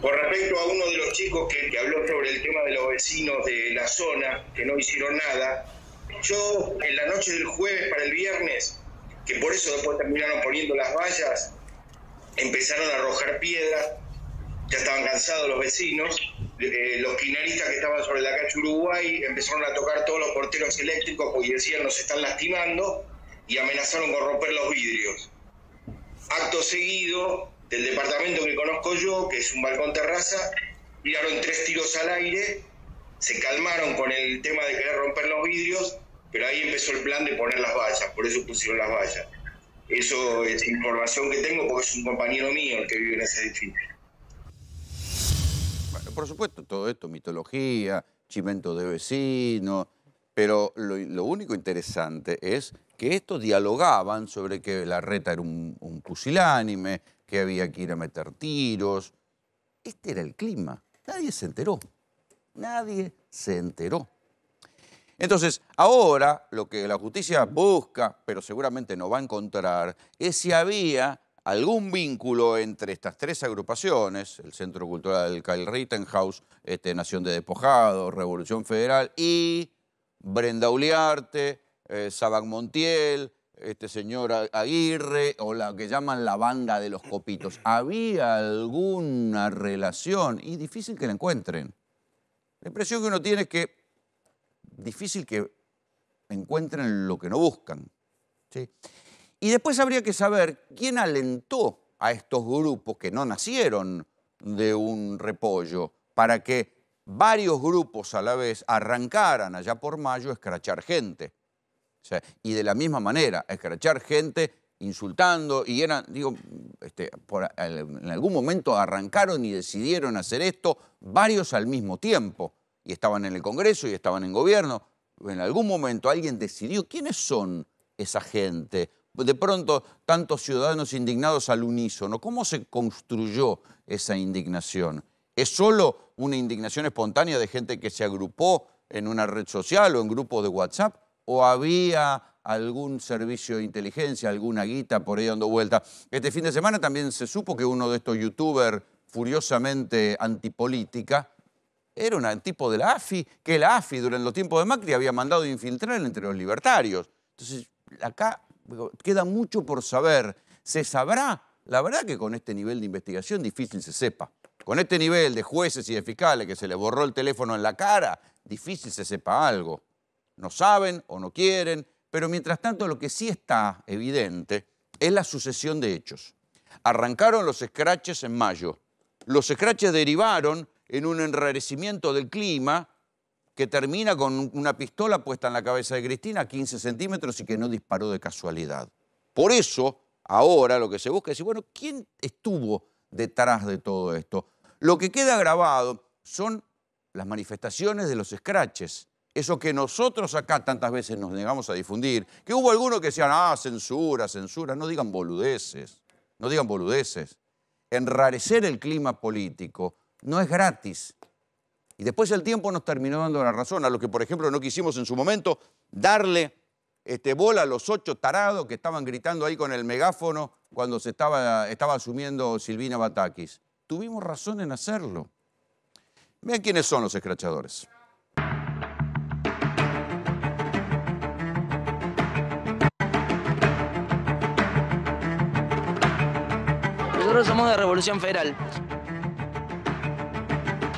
Por respecto a uno de los chicos que, que habló sobre el tema de los vecinos de la zona, que no hicieron nada, yo en la noche del jueves para el viernes, que por eso después terminaron poniendo las vallas, empezaron a arrojar piedras, ya estaban cansados los vecinos, eh, los finalistas que estaban sobre la cancha Uruguay empezaron a tocar todos los porteros eléctricos porque decían nos están lastimando y amenazaron con romper los vidrios. Acto seguido, del departamento que conozco yo, que es un balcón terraza, tiraron tres tiros al aire, se calmaron con el tema de querer romper los vidrios, pero ahí empezó el plan de poner las vallas, por eso pusieron las vallas. Eso es información que tengo porque es un compañero mío el que vive en ese edificio por supuesto, todo esto, mitología, chimento de vecino pero lo, único interesante es que estos dialogaban sobre que la reta era un pusilánime, que había que ir a meter tiros. Este era el clima. Nadie se enteró. Nadie se enteró. Entonces, ahora lo que la justicia busca, pero seguramente no va a encontrar, es si había algún vínculo entre estas tres agrupaciones, el Centro Cultural Kyle Rittenhouse, este, Nación de Despojado, Revolución Federal y Brenda Uliarte, eh, Saban Montiel, este señor Aguirre o la que llaman la banda de los copitos. ¿Había alguna relación? Y difícil que la encuentren. La impresión que uno tiene es que difícil que encuentren lo que no buscan. ¿sí? Y después habría que saber quién alentó a estos grupos que no nacieron de un repollo para que varios grupos a la vez arrancaran allá por mayo a escrachar gente. y de la misma manera, a escrachar gente insultando y eran, digo, este, en algún momento arrancaron y decidieron hacer esto varios al mismo tiempo. Y estaban en el Congreso y estaban en gobierno. En algún momento alguien decidió quiénes son esa gente de pronto tantos ciudadanos indignados al unísono. ¿Cómo se construyó esa indignación? ¿Es solo una indignación espontánea de gente que se agrupó en una red social o en grupos de WhatsApp? ¿O había algún servicio de inteligencia, alguna guita por ahí dando vuelta? Este fin de semana también se supo que uno de estos youtubers furiosamente antipolítica era un tipo de la AFI, que la AFI durante los tiempos de Macri había mandado infiltrar entre los libertarios. Entonces, acá queda mucho por saber. ¿Se sabrá? La verdad que con este nivel de investigación difícil se sepa. Con este nivel de jueces y de fiscales que se le borró el teléfono en la cara, difícil se sepa algo. No saben o no quieren, pero mientras tanto lo que sí está evidente es la sucesión de hechos. Arrancaron los escraches en mayo. Los escraches derivaron en un enrarecimiento del clima que termina con una pistola puesta en la cabeza de Cristina a 15 centímetros y que no disparó de casualidad. Por eso, ahora lo que se busca es decir, bueno, ¿quién estuvo detrás de todo esto? Lo que queda grabado son las manifestaciones de los scratches Eso que nosotros acá tantas veces nos negamos a difundir, que hubo algunos que decían, ah, censura, censura, no digan boludeces, no digan boludeces. Enrarecer el clima político no es gratis, y después el tiempo nos terminó dando la razón, a los que por ejemplo no quisimos en su momento darle este, bola a los ocho tarados que estaban gritando ahí con el megáfono cuando se estaba, estaba asumiendo Silvina Batakis. Tuvimos razón en hacerlo. Vean quiénes son los escrachadores. Nosotros somos de Revolución Federal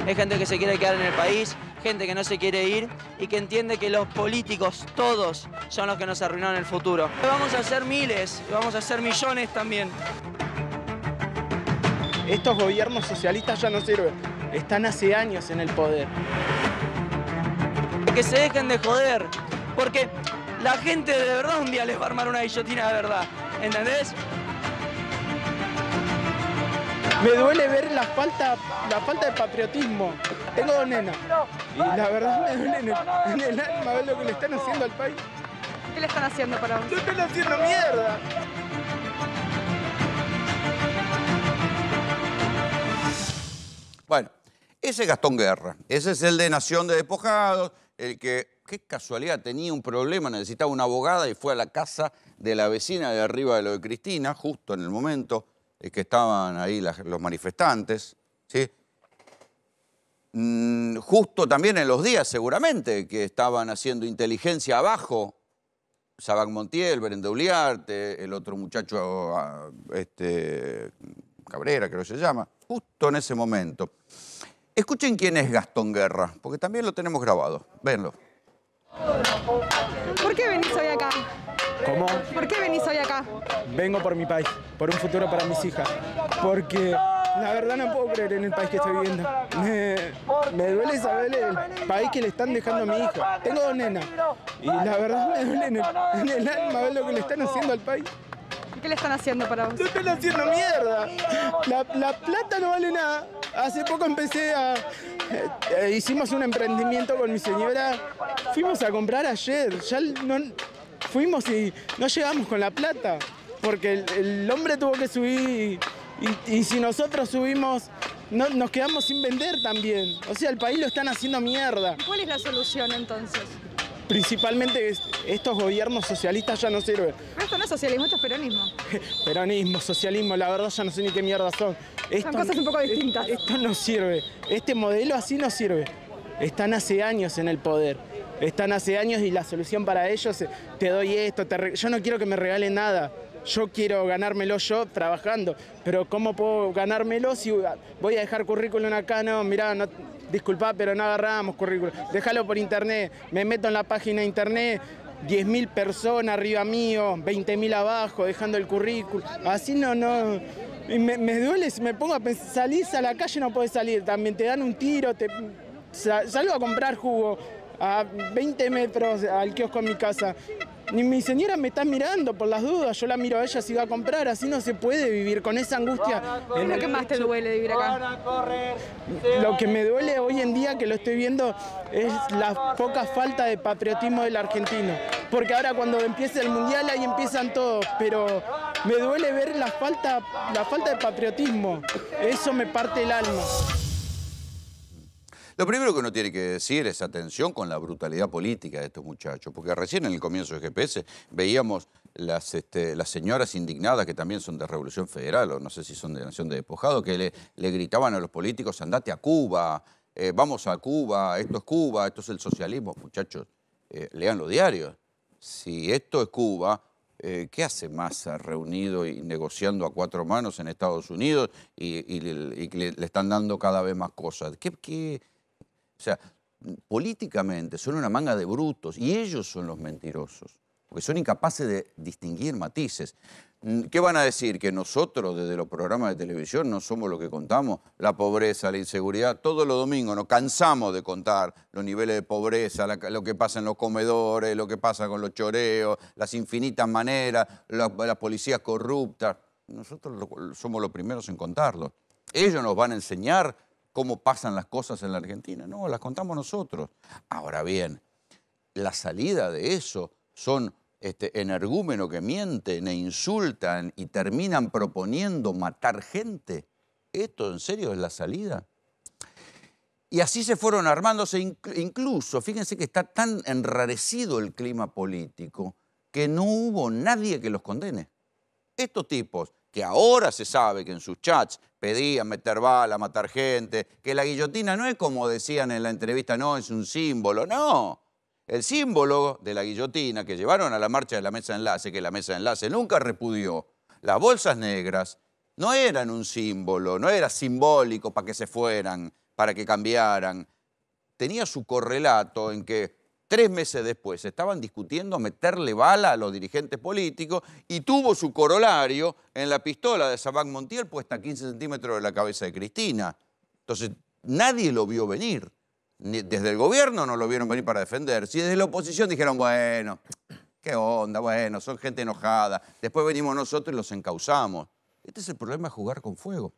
es gente que se quiere quedar en el país, gente que no se quiere ir y que entiende que los políticos, todos, son los que nos arruinaron el futuro. Vamos a ser miles, vamos a ser millones también. Estos gobiernos socialistas ya no sirven, están hace años en el poder. Que se dejen de joder, porque la gente de verdad un día les va a armar una guillotina de verdad, ¿entendés? me duele ver la falta, la falta de patriotismo. Tengo dos nenas. Y la verdad me duele en el, en el alma ver lo que le están haciendo al país. ¿Qué le están haciendo para vos? te lo haciendo mierda! Bueno, ese es Gastón Guerra. Ese es el de Nación de Despojados, el que qué casualidad, tenía un problema, necesitaba una abogada y fue a la casa de la vecina de arriba de lo de Cristina, justo en el momento, eh, que estaban ahí los manifestantes, ¿sí? Mm, justo también en los días seguramente que estaban haciendo inteligencia abajo, Sabac Montiel, Uliarte, el otro muchacho ah, este, Cabrera, creo que se llama, justo en ese momento. Escuchen quién es Gastón Guerra, porque también lo tenemos grabado. Venlo. ¿Por qué venís hoy acá? ¿Cómo? ¿Por qué venís hoy acá? Vengo por mi país, por un futuro para mis hijas. Porque la verdad no puedo creer en el país que estoy viviendo. Me, duele saber el país que le están dejando a mi hija. Tengo dos nenas. Y la verdad me duele en el alma ver lo que le están haciendo al país. ¿Qué le están haciendo para vos? No están haciendo mierda. La, plata no vale nada. Hace poco empecé a... Eh, hicimos un emprendimiento con mi señora. Fuimos a comprar ayer. Ya no, fuimos y no llegamos con la plata. Porque el, hombre tuvo que subir y, si nosotros subimos nos quedamos sin vender también. O sea, el país lo están haciendo mierda. ¿Cuál es la solución entonces? principalmente estos gobiernos socialistas ya no sirven. esto no es socialismo, esto es peronismo. [LAUGHS] peronismo, socialismo, la verdad ya no sé ni qué mierda son. Esto, son cosas un poco distintas. Esto no sirve, este modelo así no sirve. Están hace años en el poder, están hace años y la solución para ellos, es te doy esto, yo no quiero que me regalen nada yo quiero ganármelo yo trabajando, pero ¿cómo puedo ganármelo si voy a dejar currículum acá? No, mirá, no, disculpá, pero no agarramos currículum. Déjalo por internet, me meto en la página de internet, 10.000 personas arriba mío, 20.000 abajo, dejando el currículum. Así no, no. Me, duele me pongo a pensar, salís a la calle no podés salir, también te dan un tiro, te, salgo a comprar jugo a 20 metros al kiosco en mi casa. Ni mi señora me está mirando por las dudas, yo la miro a ella si va a comprar, así no se puede vivir con esa angustia. ¿Lo que más te duele vivir acá? lo que me duele hoy en día que lo estoy viendo es la poca falta de patriotismo del argentino. Porque ahora cuando empieza el mundial ahí empiezan todos, pero me duele ver la falta de patriotismo. Eso me parte el alma. Lo primero que uno tiene que decir es atención con la brutalidad política de estos muchachos, porque recién en el comienzo de GPS veíamos este, las, señoras indignadas que también son de Revolución Federal o no sé si son de Nación de Despojado, que le, gritaban a los políticos, andate a Cuba, eh, vamos a Cuba, esto es Cuba, esto es el socialismo. Muchachos, eh, lean los diarios. Si esto es Cuba, eh, ¿qué hace Massa reunido y negociando a cuatro manos en Estados Unidos y, le, están dando cada vez más cosas? ¿Qué, qué o sea, políticamente son una manga de brutos y ellos son los mentirosos, porque son incapaces de distinguir matices. Mm, ¿Qué van a decir? Que nosotros desde los programas de televisión no somos los que contamos, la pobreza, la inseguridad, todos los domingos nos cansamos de contar los niveles de pobreza, lo que pasa en los comedores, lo que pasa con los choreos, las infinitas maneras, las policías corruptas. Nosotros somos los primeros en contarlo. Ellos nos van a enseñar cómo pasan las cosas en la Argentina. No, las contamos nosotros. Ahora bien, la salida de eso son este, energúmenos que mienten e insultan y terminan proponiendo matar gente. ¿Esto en serio es la salida? Y así se fueron armándose, incluso, fíjense que está tan enrarecido el clima político que no hubo nadie que los condene. Estos tipos, que ahora se sabe que en sus chats pedían, meter bala, matar gente, que la guillotina no es como decían en la entrevista, no, es un símbolo, no. El símbolo de la guillotina que llevaron a la marcha de la mesa de enlace, que la mesa de enlace nunca repudió, las bolsas negras no eran un símbolo, no era simbólico para que se fueran, para que cambiaran. Tenía su correlato en que Tres meses después estaban discutiendo meterle bala a los dirigentes políticos y tuvo su corolario en la pistola de Sabac Montiel puesta a 15 centímetros de la cabeza de Cristina. Entonces nadie lo vio venir. Desde el gobierno no lo vieron venir para defenderse. Y desde la oposición dijeron, bueno, ¿Qué onda? Bueno, son gente enojada. Después venimos nosotros y los encauzamos. Este es el problema de jugar con fuego.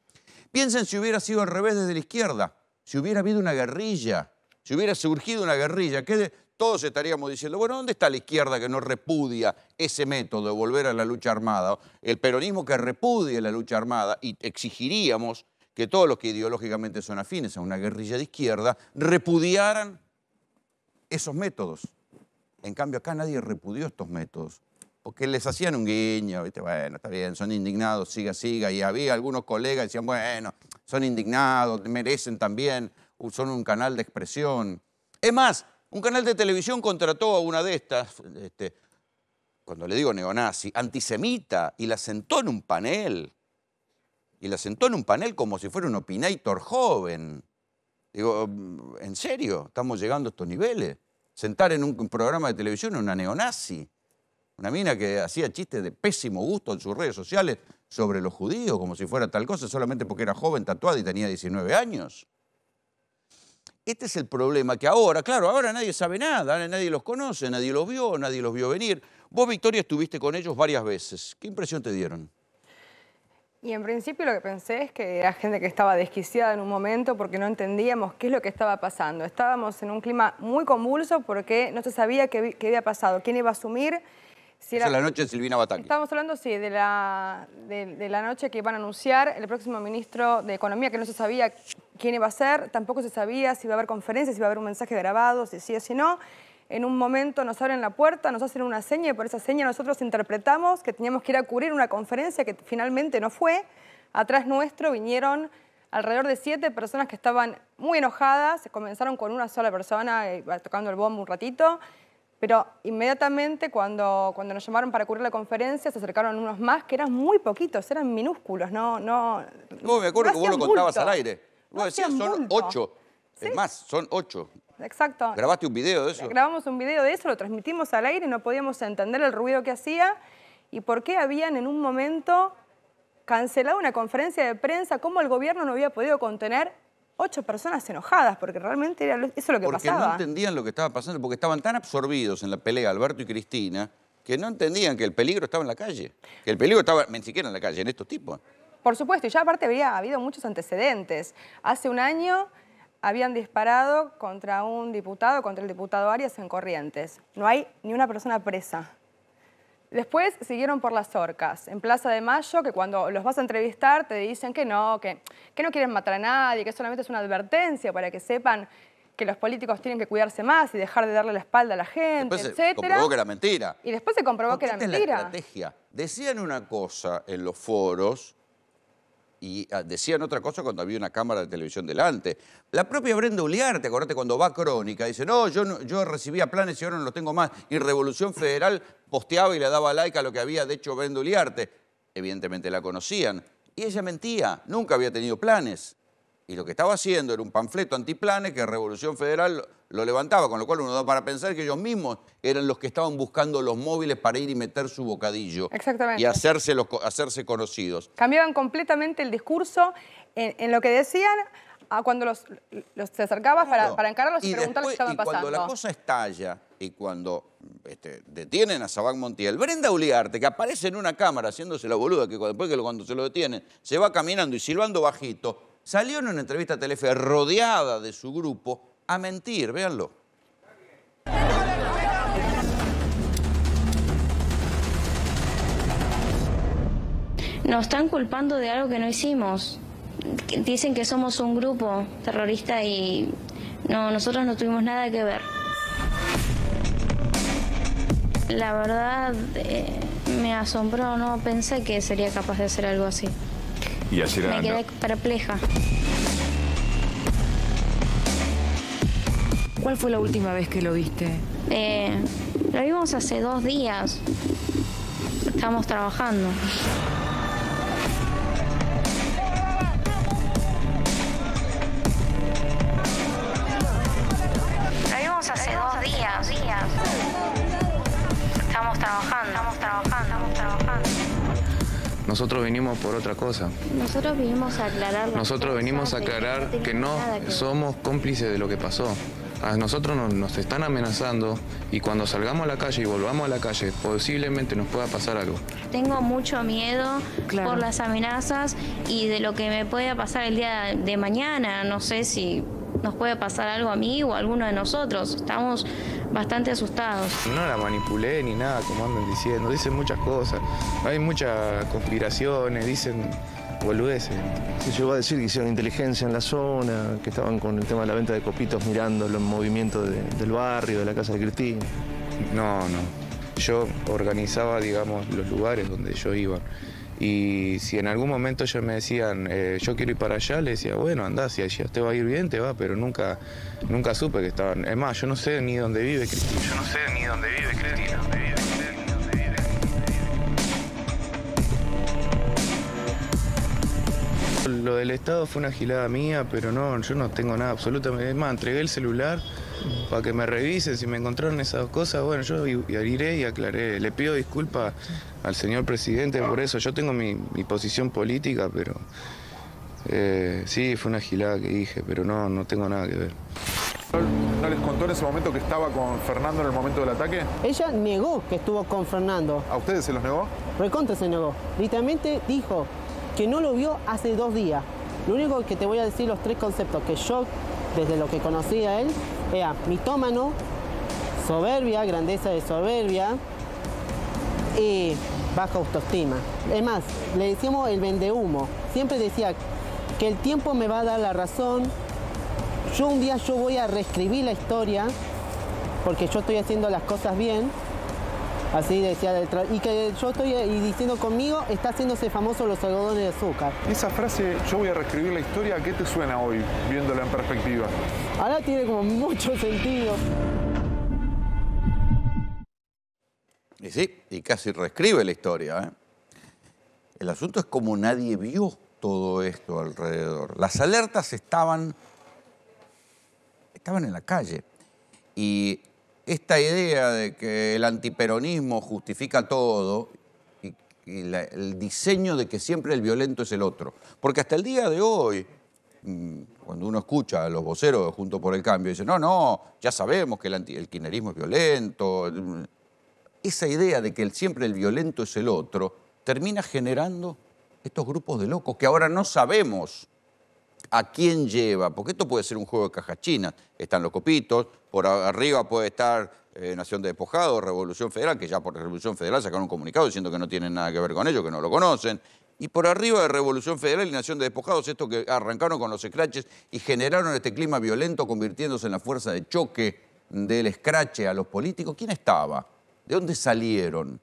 Piensen si hubiera sido al revés desde la izquierda, si hubiera habido una guerrilla, si hubiera surgido una guerrilla, ¿qué, todos estaríamos diciendo, bueno, ¿dónde está la izquierda que no repudia ese método de volver a la lucha armada? El peronismo que repudie la lucha armada y exigiríamos que todos los que ideológicamente son afines a una guerrilla de izquierda repudiaran esos métodos. En cambio, acá nadie repudió estos métodos, porque les hacían un guiño, bueno, está bien, son indignados, siga, siga, y había algunos colegas que decían, bueno, son indignados, merecen también, son un canal de expresión. Es más, un canal de televisión contrató a una de estas, este, cuando le digo neonazi, antisemita, y la sentó en un panel. Y la sentó en un panel como si fuera un opinator joven. Digo, mm, ¿en serio? ¿Estamos llegando a estos niveles? Sentar en un programa de televisión a una neonazi. Una mina que hacía chistes de pésimo gusto en sus redes sociales sobre los judíos, como si fuera tal cosa, solamente porque era joven, tatuada y tenía 19 años. Este es el problema que ahora, claro, ahora nadie sabe nada, nadie los conoce, nadie los vio, nadie los vio venir. Vos, Victoria, estuviste con ellos varias veces. ¿Qué impresión te dieron? Y en principio lo que pensé es que era gente que estaba desquiciada en un momento porque no entendíamos qué es lo que estaba pasando. Estábamos en un clima muy convulso porque no se sabía qué había pasado, quién iba a asumir si la noche de Silvina Batán Estamos hablando, sí, de la, de, la noche que iban a anunciar el próximo ministro de Economía, que no se sabía quién iba a ser, tampoco se sabía si iba a haber conferencias, si iba a haber un mensaje grabado, si sí o si no. En un momento nos abren la puerta, nos hacen una seña y por esa seña nosotros interpretamos que teníamos que ir a cubrir una conferencia que finalmente no fue. Atrás nuestro vinieron alrededor de siete personas que estaban muy enojadas, comenzaron con una sola persona eh, tocando el bombo un ratito, pero inmediatamente cuando, cuando nos llamaron para cubrir la conferencia, se acercaron unos más que eran muy poquitos, eran minúsculos, no... no no me acuerdo que vos lo contabas al aire? Vos no decías, son ocho. Es más, son ocho. Exacto. ¿Grabaste un video de eso? Grabamos un video de eso, lo transmitimos al aire, y no podíamos entender el ruido que hacía y por qué habían en un momento cancelado una conferencia de prensa, cómo el gobierno no había podido contener ocho personas enojadas, porque realmente era eso es lo que pasaba. Porque no entendían lo que estaba pasando, porque estaban tan absorbidos en la pelea Alberto y Cristina, que no entendían que el peligro estaba en la calle, que el peligro estaba ni siquiera en la calle, en estos tipos. Por supuesto, y ya aparte había habido muchos antecedentes. Hace un año habían disparado contra un diputado, contra el diputado Arias en Corrientes. No hay ni una persona presa. Después siguieron por las orcas, en Plaza de Mayo, que cuando los vas a entrevistar te dicen que no, que, que no quieren matar a nadie, que solamente es una advertencia para que sepan que los políticos tienen que cuidarse más y dejar de darle la espalda a la gente, después se comprobó que era mentira. Y después se comprobó que era mentira. la estrategia. Decían una cosa en los foros y ah, decían otra cosa cuando había una cámara de televisión delante. La propia Brenda Uliarte, acordate, cuando va a Crónica, dice, no, yo, no, yo recibía planes y ahora no los tengo más. Y Revolución Federal posteaba y le daba like a lo que había de hecho Brenda Uliarte. Evidentemente la conocían. Y ella mentía, nunca había tenido planes. Y lo que estaba haciendo era un panfleto antiplanes que Revolución Federal lo levantaba, con lo cual uno da para pensar que ellos mismos eran los que estaban buscando los móviles para ir y meter su bocadillo. Exactamente. Y hacerse, hacerse conocidos. Cambiaban completamente el discurso en, lo que decían cuando los, los acercabas para, para, encararlos y, preguntarles qué estaba y Cuando la cosa estalla y cuando este, detienen a Sabán Montiel, Brenda Uliarte, que aparece en una cámara haciéndose la boluda, que después que cuando se lo detienen, se va caminando y silbando bajito, salió en una entrevista a Telefe rodeada de su grupo a mentir, véanlo. Nos están culpando de algo que no hicimos. Dicen que somos un grupo terrorista y nosotros no tuvimos nada que ver. La verdad eh, me asombró, no pensé que sería capaz de hacer algo así. Y Me quedé perpleja. ¿Cuál fue la última vez que lo viste? Eh, lo vimos hace dos días. Estamos trabajando. Lo vimos hace dos días. Estamos trabajando, estamos trabajando. Nosotros venimos por otra cosa. Nosotros venimos a aclarar. Nosotros venimos a aclarar que no somos cómplices de lo que pasó. A nosotros nos, están amenazando y cuando salgamos a la calle y volvamos a la calle posiblemente nos pueda pasar algo. Tengo mucho miedo por las amenazas y de lo que me pueda pasar el día de mañana. No sé si nos puede pasar algo a mí o a alguno de nosotros. Estamos bastante asustados. No la manipulé ni nada, como andan diciendo. Dicen muchas cosas. Hay muchas conspiraciones, dicen boludeces. Se llegó a decir que hicieron inteligencia en la zona, que estaban con el tema de la venta de copitos mirando los movimientos del barrio, de la casa de Cristina. No, no. Yo organizaba, digamos, los lugares donde yo iba. Y si en algún momento ellos me decían, eh, yo quiero ir para allá, le decía, bueno, andá, si allá te va a ir bien, te va, pero nunca, nunca supe que estaban. Es más, yo no sé ni dónde vive Cristina. Yo no sé ni dónde vive Cristina. Lo del Estado fue una gilada mía, pero no, yo no tengo nada absolutamente. Es más, entregué el celular para que me revisen si me encontraron esas cosas. Bueno, yo iré y aclaré. Le pido disculpas al señor presidente por eso. Yo tengo mi, posición política, pero eh, sí, fue una gilada que dije, pero no, no tengo nada que ver. ¿No les contó en ese momento que estaba con Fernando en el momento del ataque? Ella negó que estuvo con Fernando. ¿A ustedes se los negó? Reconte se negó. Literalmente dijo que no lo vio hace dos días. Lo único que te voy a decir los tres conceptos que yo, desde lo que conocí a él, mitómano, soberbia, grandeza de soberbia y baja autoestima. Es más, le decíamos el vendehumo. Siempre decía que el tiempo me va a dar la razón. Yo un día yo voy a reescribir la historia porque yo estoy haciendo las cosas bien Así decía detrás. Y que yo estoy eh, diciendo conmigo, está haciéndose famoso los algodones de azúcar. Esa frase, yo voy a reescribir la historia, ¿a qué te suena hoy, viéndola en perspectiva? Ahora tiene como mucho sentido. Y sí, y casi reescribe la historia. ¿eh? El asunto es como nadie vio todo esto alrededor. Las alertas estaban, estaban en la calle. Y esta idea de que el antiperonismo justifica todo y, el diseño de que siempre el violento es el otro. Porque hasta el día de hoy, mm, cuando uno escucha a los voceros junto por el cambio, dice no, no, ya sabemos que el, anti, es violento. Esa idea de que siempre el violento es el otro termina generando estos grupos de locos que ahora no sabemos a quién lleva, porque esto puede ser un juego de cajas chinas. Están los copitos, por arriba puede estar eh, Nación de Despojados, Revolución Federal, que ya por Revolución Federal sacaron un comunicado diciendo que no tienen nada que ver con ellos, que no lo conocen. Y por arriba de Revolución Federal y Nación de Despojados, esto que arrancaron con los escraches y generaron este clima violento convirtiéndose en la fuerza de choque del escrache a los políticos. ¿Quién estaba? ¿De dónde salieron?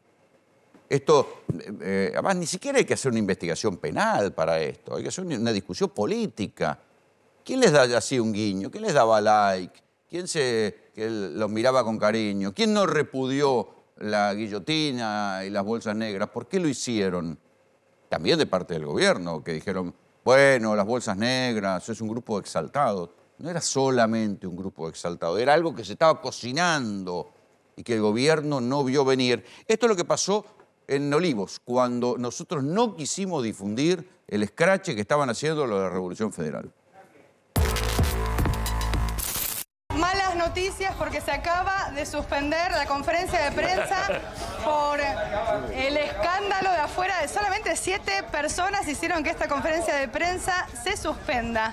Esto, eh, eh, además, ni siquiera hay que hacer una investigación penal para esto, hay que hacer una discusión política. ¿Quién les da así un guiño? ¿Quién les daba like? ¿Quién se, los miraba con cariño? ¿Quién no repudió la guillotina y las bolsas negras? ¿Por qué lo hicieron? También de parte del gobierno, que dijeron, bueno, las bolsas negras, es un grupo exaltado. No era solamente un grupo exaltado, era algo que se estaba cocinando y que el gobierno no vio venir. Esto es lo que pasó en Olivos, cuando nosotros no quisimos difundir el escrache que estaban haciendo lo de la Revolución Federal. Malas noticias porque se acaba de suspender la conferencia de prensa [LAUGHS] por el escándalo de afuera solamente siete personas hicieron que esta conferencia de prensa se suspenda.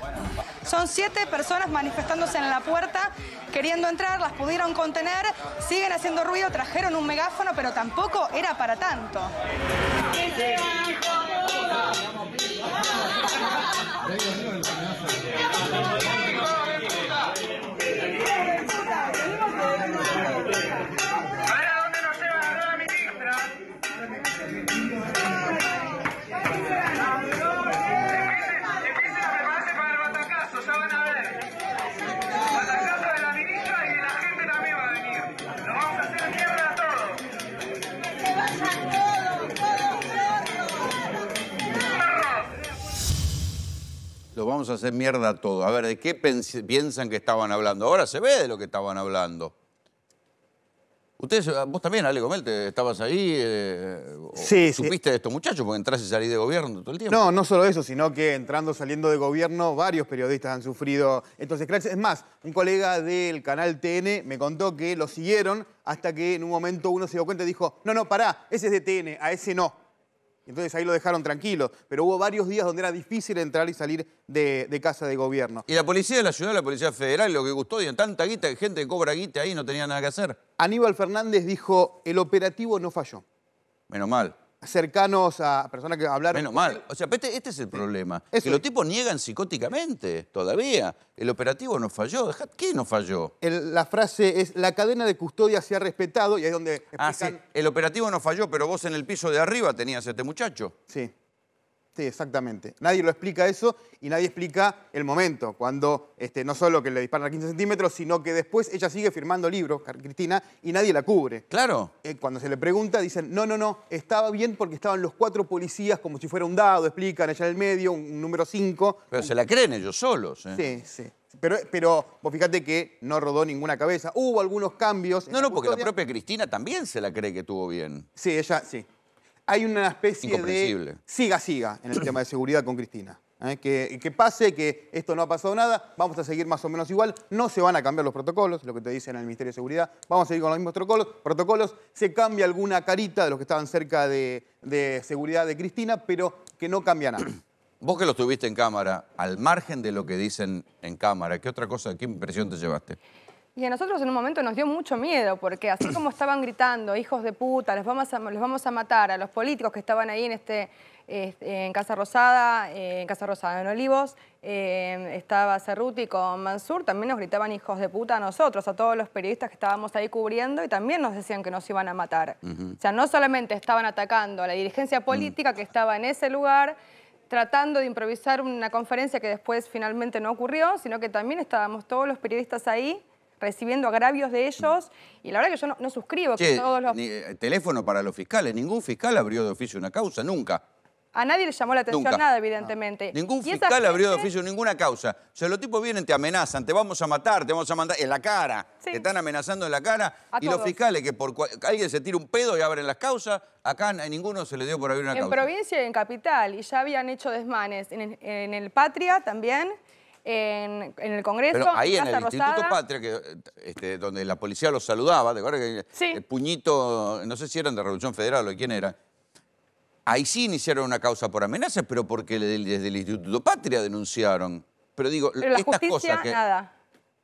Son siete personas manifestándose en la puerta, queriendo entrar, las pudieron contener, siguen haciendo ruido, trajeron un megáfono, pero tampoco era para tanto. vamos a hacer mierda todo. A ver, ¿de qué piensan que estaban hablando? Ahora se ve de lo que estaban hablando. Ustedes, ah, vos también, Ale Gomel, estabas ahí, eh, sí, supiste de estos muchachos, porque entras y salís de gobierno todo el tiempo. No, no solo eso, sino que entrando, saliendo de gobierno, varios periodistas han sufrido Entonces, Es más, un colega del canal TN me contó que lo siguieron hasta que en un momento uno se dio cuenta y dijo, no, no, pará, ese es de TN, a ese no. Entonces ahí lo dejaron tranquilo. Pero hubo varios días donde era difícil entrar y salir de, casa de gobierno. Y la policía de la ciudad, la policía federal, lo que gustó, tanta guita que gente que cobra guita ahí no tenía nada que hacer. Aníbal Fernández dijo, el operativo no falló. Menos mal cercanos a personas que hablaron. Menos mal. O sea, este, este, es el problema. que los tipos niegan psicóticamente todavía. El operativo no falló. ¿Qué no falló? la frase es, la cadena de custodia se ha respetado y ahí es donde Ah, sí. El operativo no falló, pero vos en el piso de arriba tenías a este muchacho. Sí. Sí, exactamente. Nadie lo explica eso y nadie explica el momento, cuando este, no solo que le disparan a 15 centímetros, sino que después ella sigue firmando libros, Cristina, y nadie la cubre. Claro. Eh, cuando se le pregunta, dicen, no, no, no, estaba bien porque estaban los cuatro policías como si fuera un dado, explican, ella en el medio, un, número 5. Pero se la creen ellos solos. ¿eh? Sí, sí. Pero, pero, vos fíjate que no rodó ninguna cabeza. Hubo algunos cambios. No, no, porque la propia Cristina también se la cree que tuvo bien. Sí, ella, sí hay una especie de siga, siga en el tema de seguridad con Cristina. ¿eh? Que, pase, que esto no ha pasado nada, vamos a seguir más o menos igual, no se van a cambiar los protocolos, lo que te dicen en el Ministerio de Seguridad, vamos a seguir con los mismos protocolos, protocolos se cambia alguna carita de los que estaban cerca de, de seguridad de Cristina, pero que no cambia nada. [CLEARS THROAT] Vos que lo tuviste en cámara, al margen de lo que dicen en cámara, ¿qué otra cosa, qué impresión te llevaste? Y a nosotros en un momento nos dio mucho miedo, porque así como [CLEARS THROAT] estaban gritando, hijos de puta, los vamos a, los vamos a matar, a los políticos que estaban ahí en, este, este en Casa Rosada, eh, en Casa Rosada, en Olivos, eh, estaba Cerruti con Mansur, también nos gritaban hijos de puta a nosotros, a todos los periodistas que estábamos ahí cubriendo, y también nos decían que nos iban a matar. O sea, no solamente estaban atacando a la dirigencia mm. política que estaba en ese lugar, tratando de improvisar una conferencia que después finalmente no ocurrió, sino que también estábamos todos los periodistas ahí recibiendo agravios de ellos y la verdad que yo no, suscribo que todos los... Ni, eh, teléfono para los fiscales, ningún fiscal abrió de oficio una causa, nunca. A nadie le llamó la atención nada, ah. evidentemente. Ningún fiscal abrió de oficio ninguna causa. O sea, los tipos vienen, te amenazan, te vamos a matar, te vamos a mandar en la cara. Te están amenazando en la cara. y los fiscales que por alguien se tira un pedo y abren las causas, acá a ninguno se le dio por abrir una causa. En provincia y en capital, y ya habían hecho desmanes. en el Patria también en, el Congreso. Pero ahí en, el Instituto Patria, este, donde la policía los saludaba, de acuerdo, El puñito, no sé si eran de Revolución Federal o de quién era. Ahí sí iniciaron una causa por amenazas, pero porque desde el Instituto Patria denunciaron. Pero digo, estas cosas que...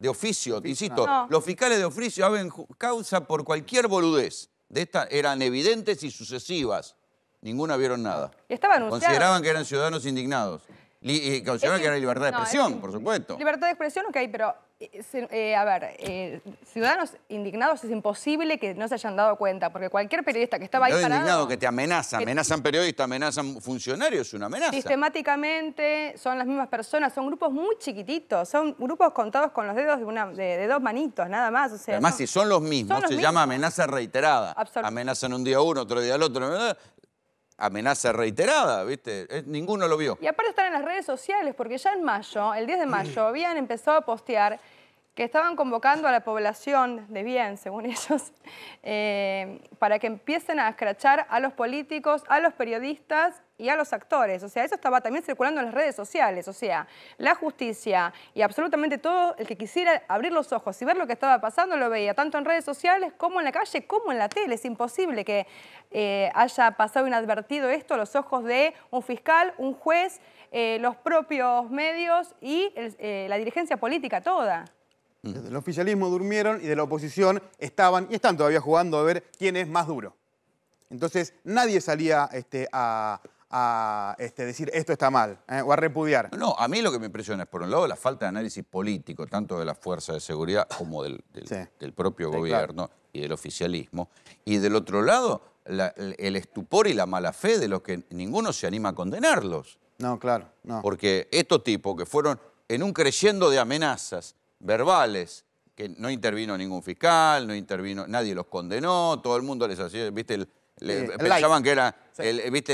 De oficio, te insisto, los fiscales de oficio abren causa por cualquier boludez. De estas eran evidentes y sucesivas. Ninguna vieron nada. Y estaba Consideraban que eran ciudadanos indignados. Y eh, considero que hay libertad de expresión, por supuesto. Libertad de expresión, ok, pero eh, eh, a ver, ciudadanos indignados es imposible que no se hayan dado cuenta, porque cualquier periodista que estaba ahí parado... indignado que te amenaza, amenazan periodistas, amenazan funcionarios, es una amenaza. Sistemáticamente son las mismas personas, son grupos muy chiquititos, son grupos contados con los dedos de, una, de, dos manitos, nada más. Además, si son los mismos, se llama amenaza reiterada. amenazan un día uno, otro día el otro, amenaza reiterada, ¿viste? Eh, ninguno lo vio. Y aparte están en las redes sociales, porque ya en mayo, el 10 de mayo, [CLEARS THROAT] habían empezado a postear que estaban convocando a la población de bien, según [LAUGHS] ellos, eh, para que empiecen a escrachar a los políticos, a los periodistas y a los actores. O sea, eso estaba también circulando en las redes sociales. O sea, la justicia y absolutamente todo el que quisiera abrir los ojos y ver lo que estaba pasando lo veía, tanto en redes sociales como en la calle, como en la tele. Es imposible que eh, haya pasado inadvertido esto a los ojos de un fiscal, un juez, eh, los propios medios y la dirigencia política toda. Del oficialismo durmieron y de la oposición estaban y están todavía jugando a ver quién es más duro. Entonces nadie salía este, a, este, decir esto está mal ¿eh? o a repudiar. No, a mí lo que me impresiona es, por un lado, la falta de análisis político, tanto de la fuerza de seguridad como del, propio gobierno y del oficialismo. Y del otro lado, el estupor y la mala fe de los que ninguno se anima a condenarlos. No, claro, no. Porque estos tipos que fueron en un creyendo de amenazas verbales, que no intervino ningún fiscal, no intervino, nadie los condenó, todo el mundo les hacía, viste, pensaban que era, el, viste,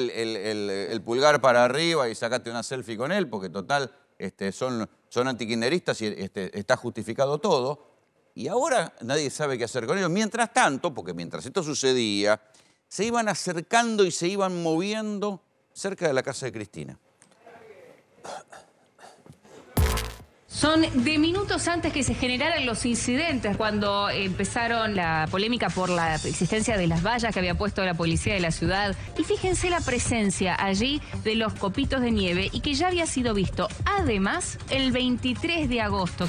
el, pulgar para arriba y sacaste una selfie con él, porque total, este, son, son y este, está justificado todo. Y ahora nadie sabe qué hacer con ellos. Mientras tanto, porque mientras esto sucedía, se iban acercando y se iban moviendo cerca de la casa de Cristina. Son de minutos antes que se generaran los incidentes, cuando empezaron la polémica por la existencia de las vallas que había puesto la policía de la ciudad. Y fíjense la presencia allí de los copitos de nieve y que ya había sido visto además el 23 de agosto.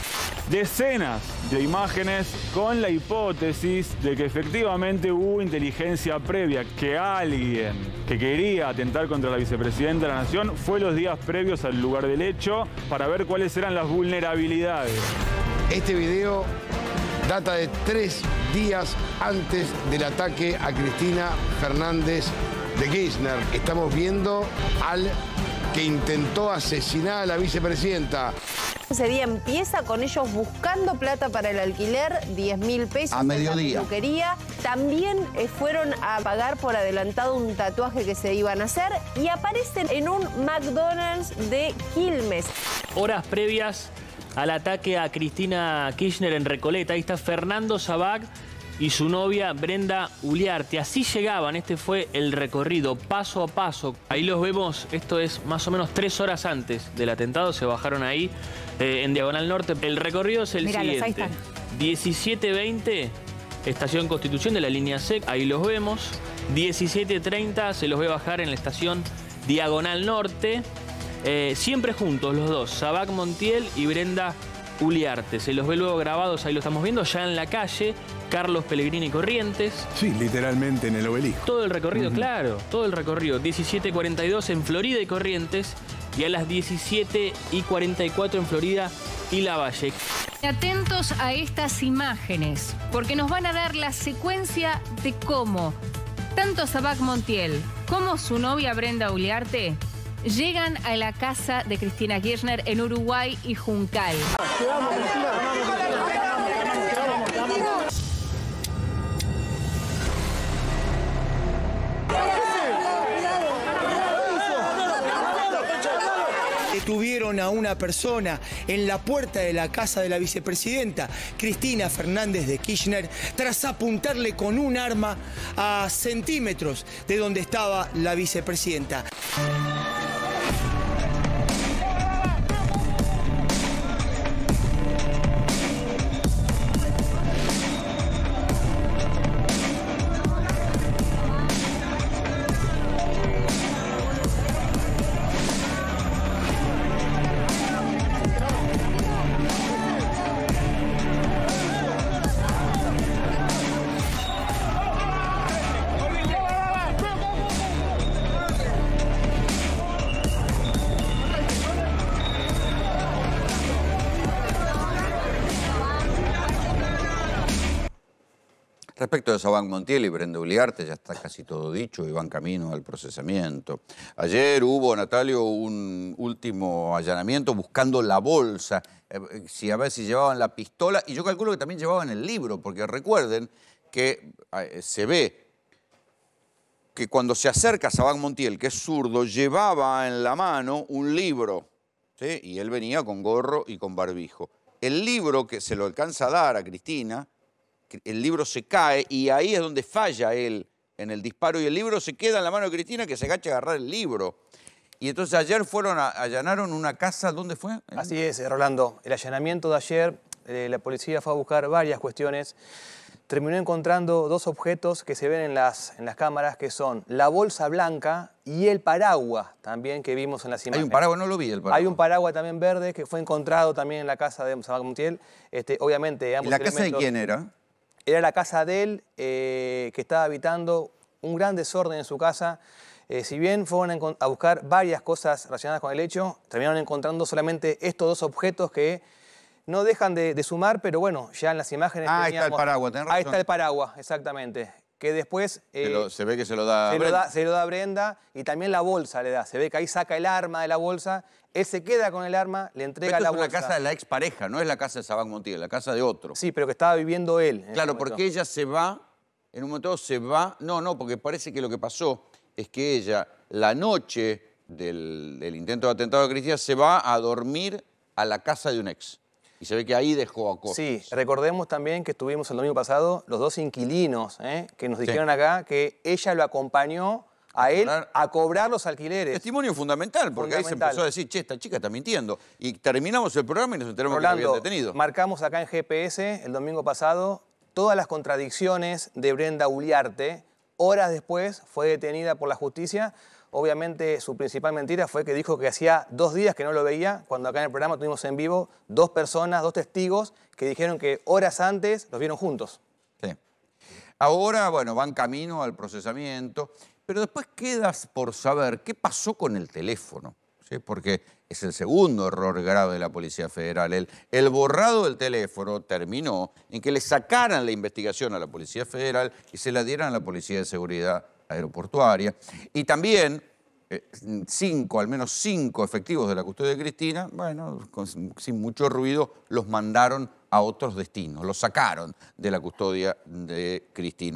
Decenas de imágenes con la hipótesis de que efectivamente hubo inteligencia previa, que alguien que quería atentar contra la vicepresidenta de la Nación fue los días previos al lugar del hecho para ver cuáles eran las vulnerabilidades este video data de tres días antes del ataque a Cristina Fernández de Kirchner. Estamos viendo al que intentó asesinar a la vicepresidenta. Ese día empieza con ellos buscando plata para el alquiler, 10 mil pesos. A mediodía. También eh, fueron a pagar por adelantado un tatuaje que se iban a hacer y aparecen en un McDonald's de Quilmes. Horas previas al ataque a Cristina Kirchner en Recoleta. Ahí está Fernando Sabac y su novia Brenda Uliarte. Así llegaban, este fue el recorrido, paso a paso. Ahí los vemos, esto es más o menos tres horas antes del atentado, se bajaron ahí eh, en Diagonal Norte. El recorrido es el siguiente. 17.20, Estación Constitución de la línea SEC, ahí los vemos. 17.30 se los ve bajar en la estación Diagonal Norte. Eh, siempre juntos los dos, Sabac Montiel y Brenda Uliarte. Se los ve luego grabados, ahí lo estamos viendo, ya en la calle, Carlos Pellegrini Corrientes. Sí, literalmente en el obelisco. Todo el recorrido, claro, todo el recorrido. 17.42 en Florida y Corrientes y a las 17.44 en Florida y La Valle. Atentos a estas imágenes, porque nos van a dar la secuencia de cómo tanto Sabac Montiel como su novia Brenda Uliarte llegan a la casa de Cristina Kirchner en Uruguay y Juncal. Detuvieron a una persona en la puerta de la casa de la vicepresidenta, Cristina Fernández de Kirchner, tras apuntarle con un arma a centímetros de donde estaba la vicepresidenta. respecto de Sabán Montiel y Brenda Uliarte, ya está casi todo dicho y van camino al procesamiento. Ayer hubo, Natalio, un último allanamiento buscando la bolsa, eh, si a ver si llevaban la pistola, y yo calculo que también llevaban el libro, porque recuerden que eh, se ve que cuando se acerca a Sabán Montiel, que es zurdo, llevaba en la mano un libro, y él venía con gorro y con barbijo. El libro que se lo alcanza a dar a Cristina el libro se cae y ahí es donde falla él en el disparo y el libro se queda en la mano de Cristina que se agacha a agarrar el libro. Y entonces ayer fueron allanaron una casa, ¿dónde fue? Así es, eh, Rolando. El allanamiento de ayer, eh, la policía fue a buscar varias cuestiones. Terminó encontrando dos objetos que se ven en las, en las cámaras, que son la bolsa blanca y el paraguas también que vimos en las imágenes. Hay un paraguas, no lo vi el paraguas. Hay un paraguas también verde que fue encontrado también en la casa de Montiel. Este, obviamente, ambos ¿Y la casa de quién era? Era la casa de él eh, que estaba habitando un gran desorden en su casa. Eh, si bien fueron a buscar varias cosas relacionadas con el hecho, terminaron encontrando solamente estos dos objetos que no dejan de, sumar, pero bueno, ya en las imágenes. Ah, ahí está el paraguas, tenés Ahí está el paraguas, exactamente que después... Eh, se ve que se lo da a Brenda. Brenda y también la bolsa le da. Se ve que ahí saca el arma de la bolsa. Él se queda con el arma, le entrega la bolsa. es la casa de la expareja, no es la casa de Sabán Montiel, la casa de otro. Sí, pero que estaba viviendo él. Claro, porque ella se va, en un momento se va... No, no, porque parece que lo que pasó es que ella, la noche del, del intento de atentado de Cristina, se va a dormir a la casa de un ex. Y se ve que ahí dejó a Sí, recordemos también que estuvimos el domingo pasado los dos inquilinos ¿eh? que nos dijeron acá que ella lo acompañó a él a cobrar los alquileres. Testimonio fundamental, porque ahí se empezó a decir, che, esta chica está mintiendo. Y terminamos el programa y nos enteramos que lo habían detenido. Marcamos acá en GPS el domingo pasado todas las contradicciones de Brenda Uliarte. Horas después fue detenida por la justicia obviamente su principal mentira fue que dijo que hacía dos días que no lo veía, cuando acá en el programa tuvimos en vivo dos personas, dos testigos, que dijeron que horas antes los vieron juntos. Sí. Ahora, bueno, van camino al procesamiento, pero después quedas por saber qué pasó con el teléfono, ¿sí? porque es el segundo error grave de la Policía Federal. El, el borrado del teléfono terminó en que le sacaran la investigación a la Policía Federal y se la dieran a la Policía de Seguridad aeroportuaria. Y también eh, cinco, al menos cinco efectivos de la custodia de Cristina, bueno, sin mucho ruido, los mandaron a otros destinos, los sacaron de la custodia de Cristina.